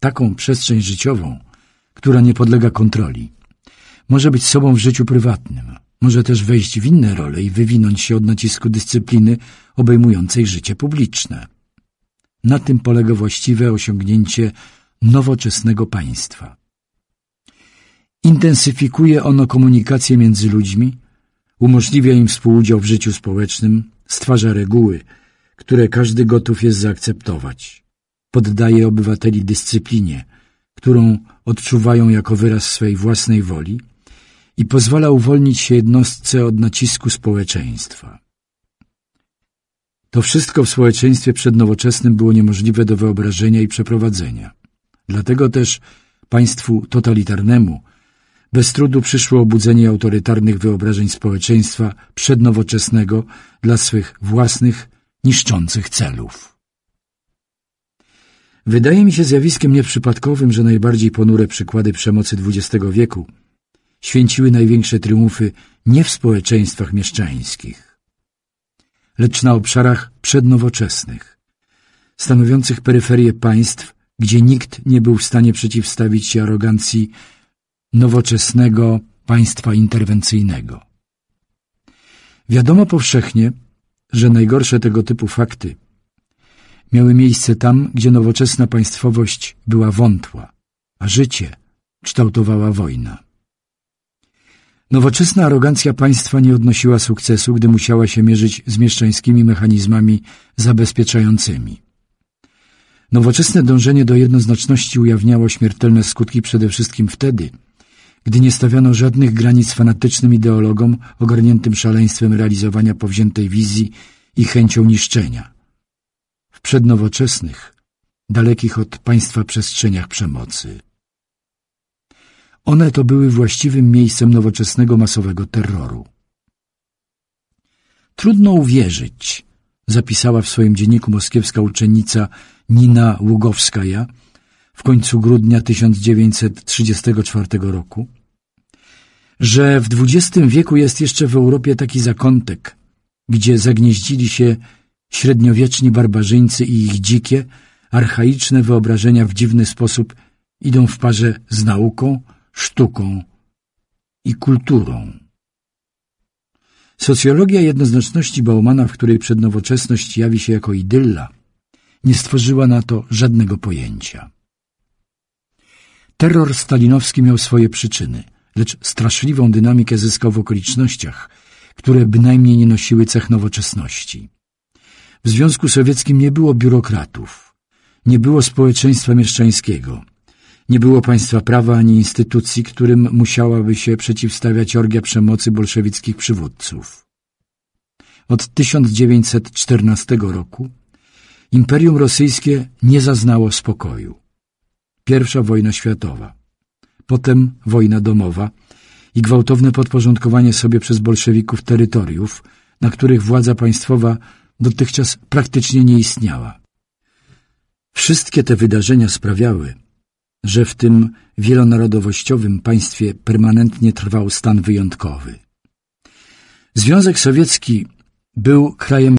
Taką przestrzeń życiową, która nie podlega kontroli. Może być sobą w życiu prywatnym, może też wejść w inne role i wywinąć się od nacisku dyscypliny obejmującej życie publiczne. Na tym polega właściwe osiągnięcie nowoczesnego państwa. Intensyfikuje ono komunikację między ludźmi, umożliwia im współudział w życiu społecznym, Stwarza reguły, które każdy gotów jest zaakceptować. Poddaje obywateli dyscyplinie, którą odczuwają jako wyraz swej własnej woli i pozwala uwolnić się jednostce od nacisku społeczeństwa. To wszystko w społeczeństwie przednowoczesnym było niemożliwe do wyobrażenia i przeprowadzenia. Dlatego też państwu totalitarnemu bez trudu przyszło obudzenie autorytarnych wyobrażeń społeczeństwa przednowoczesnego dla swych własnych, niszczących celów. Wydaje mi się zjawiskiem nieprzypadkowym, że najbardziej ponure przykłady przemocy XX wieku święciły największe triumfy nie w społeczeństwach mieszczańskich, lecz na obszarach przednowoczesnych, stanowiących peryferie państw, gdzie nikt nie był w stanie przeciwstawić się arogancji nowoczesnego państwa interwencyjnego. Wiadomo powszechnie, że najgorsze tego typu fakty miały miejsce tam, gdzie nowoczesna państwowość była wątła, a życie kształtowała wojna. Nowoczesna arogancja państwa nie odnosiła sukcesu, gdy musiała się mierzyć z mieszczańskimi mechanizmami zabezpieczającymi. Nowoczesne dążenie do jednoznaczności ujawniało śmiertelne skutki przede wszystkim wtedy, gdy nie stawiano żadnych granic fanatycznym ideologom ogarniętym szaleństwem realizowania powziętej wizji i chęcią niszczenia. W przednowoczesnych, dalekich od państwa przestrzeniach przemocy. One to były właściwym miejscem nowoczesnego masowego terroru. Trudno uwierzyć, zapisała w swoim dzienniku moskiewska uczennica Nina Ługowskaja, w końcu grudnia 1934 roku, że w XX wieku jest jeszcze w Europie taki zakątek, gdzie zagnieździli się średniowieczni barbarzyńcy i ich dzikie, archaiczne wyobrażenia w dziwny sposób idą w parze z nauką, sztuką i kulturą. Socjologia jednoznaczności Baumana, w której przednowoczesność jawi się jako idylla, nie stworzyła na to żadnego pojęcia. Terror stalinowski miał swoje przyczyny, lecz straszliwą dynamikę zyskał w okolicznościach, które bynajmniej nie nosiły cech nowoczesności. W Związku Sowieckim nie było biurokratów, nie było społeczeństwa mieszczańskiego, nie było państwa prawa ani instytucji, którym musiałaby się przeciwstawiać orgia przemocy bolszewickich przywódców. Od 1914 roku Imperium Rosyjskie nie zaznało spokoju. Pierwsza wojna światowa, potem wojna domowa i gwałtowne podporządkowanie sobie przez bolszewików terytoriów, na których władza państwowa dotychczas praktycznie nie istniała. Wszystkie te wydarzenia sprawiały, że w tym wielonarodowościowym państwie permanentnie trwał stan wyjątkowy. Związek Sowiecki był krajem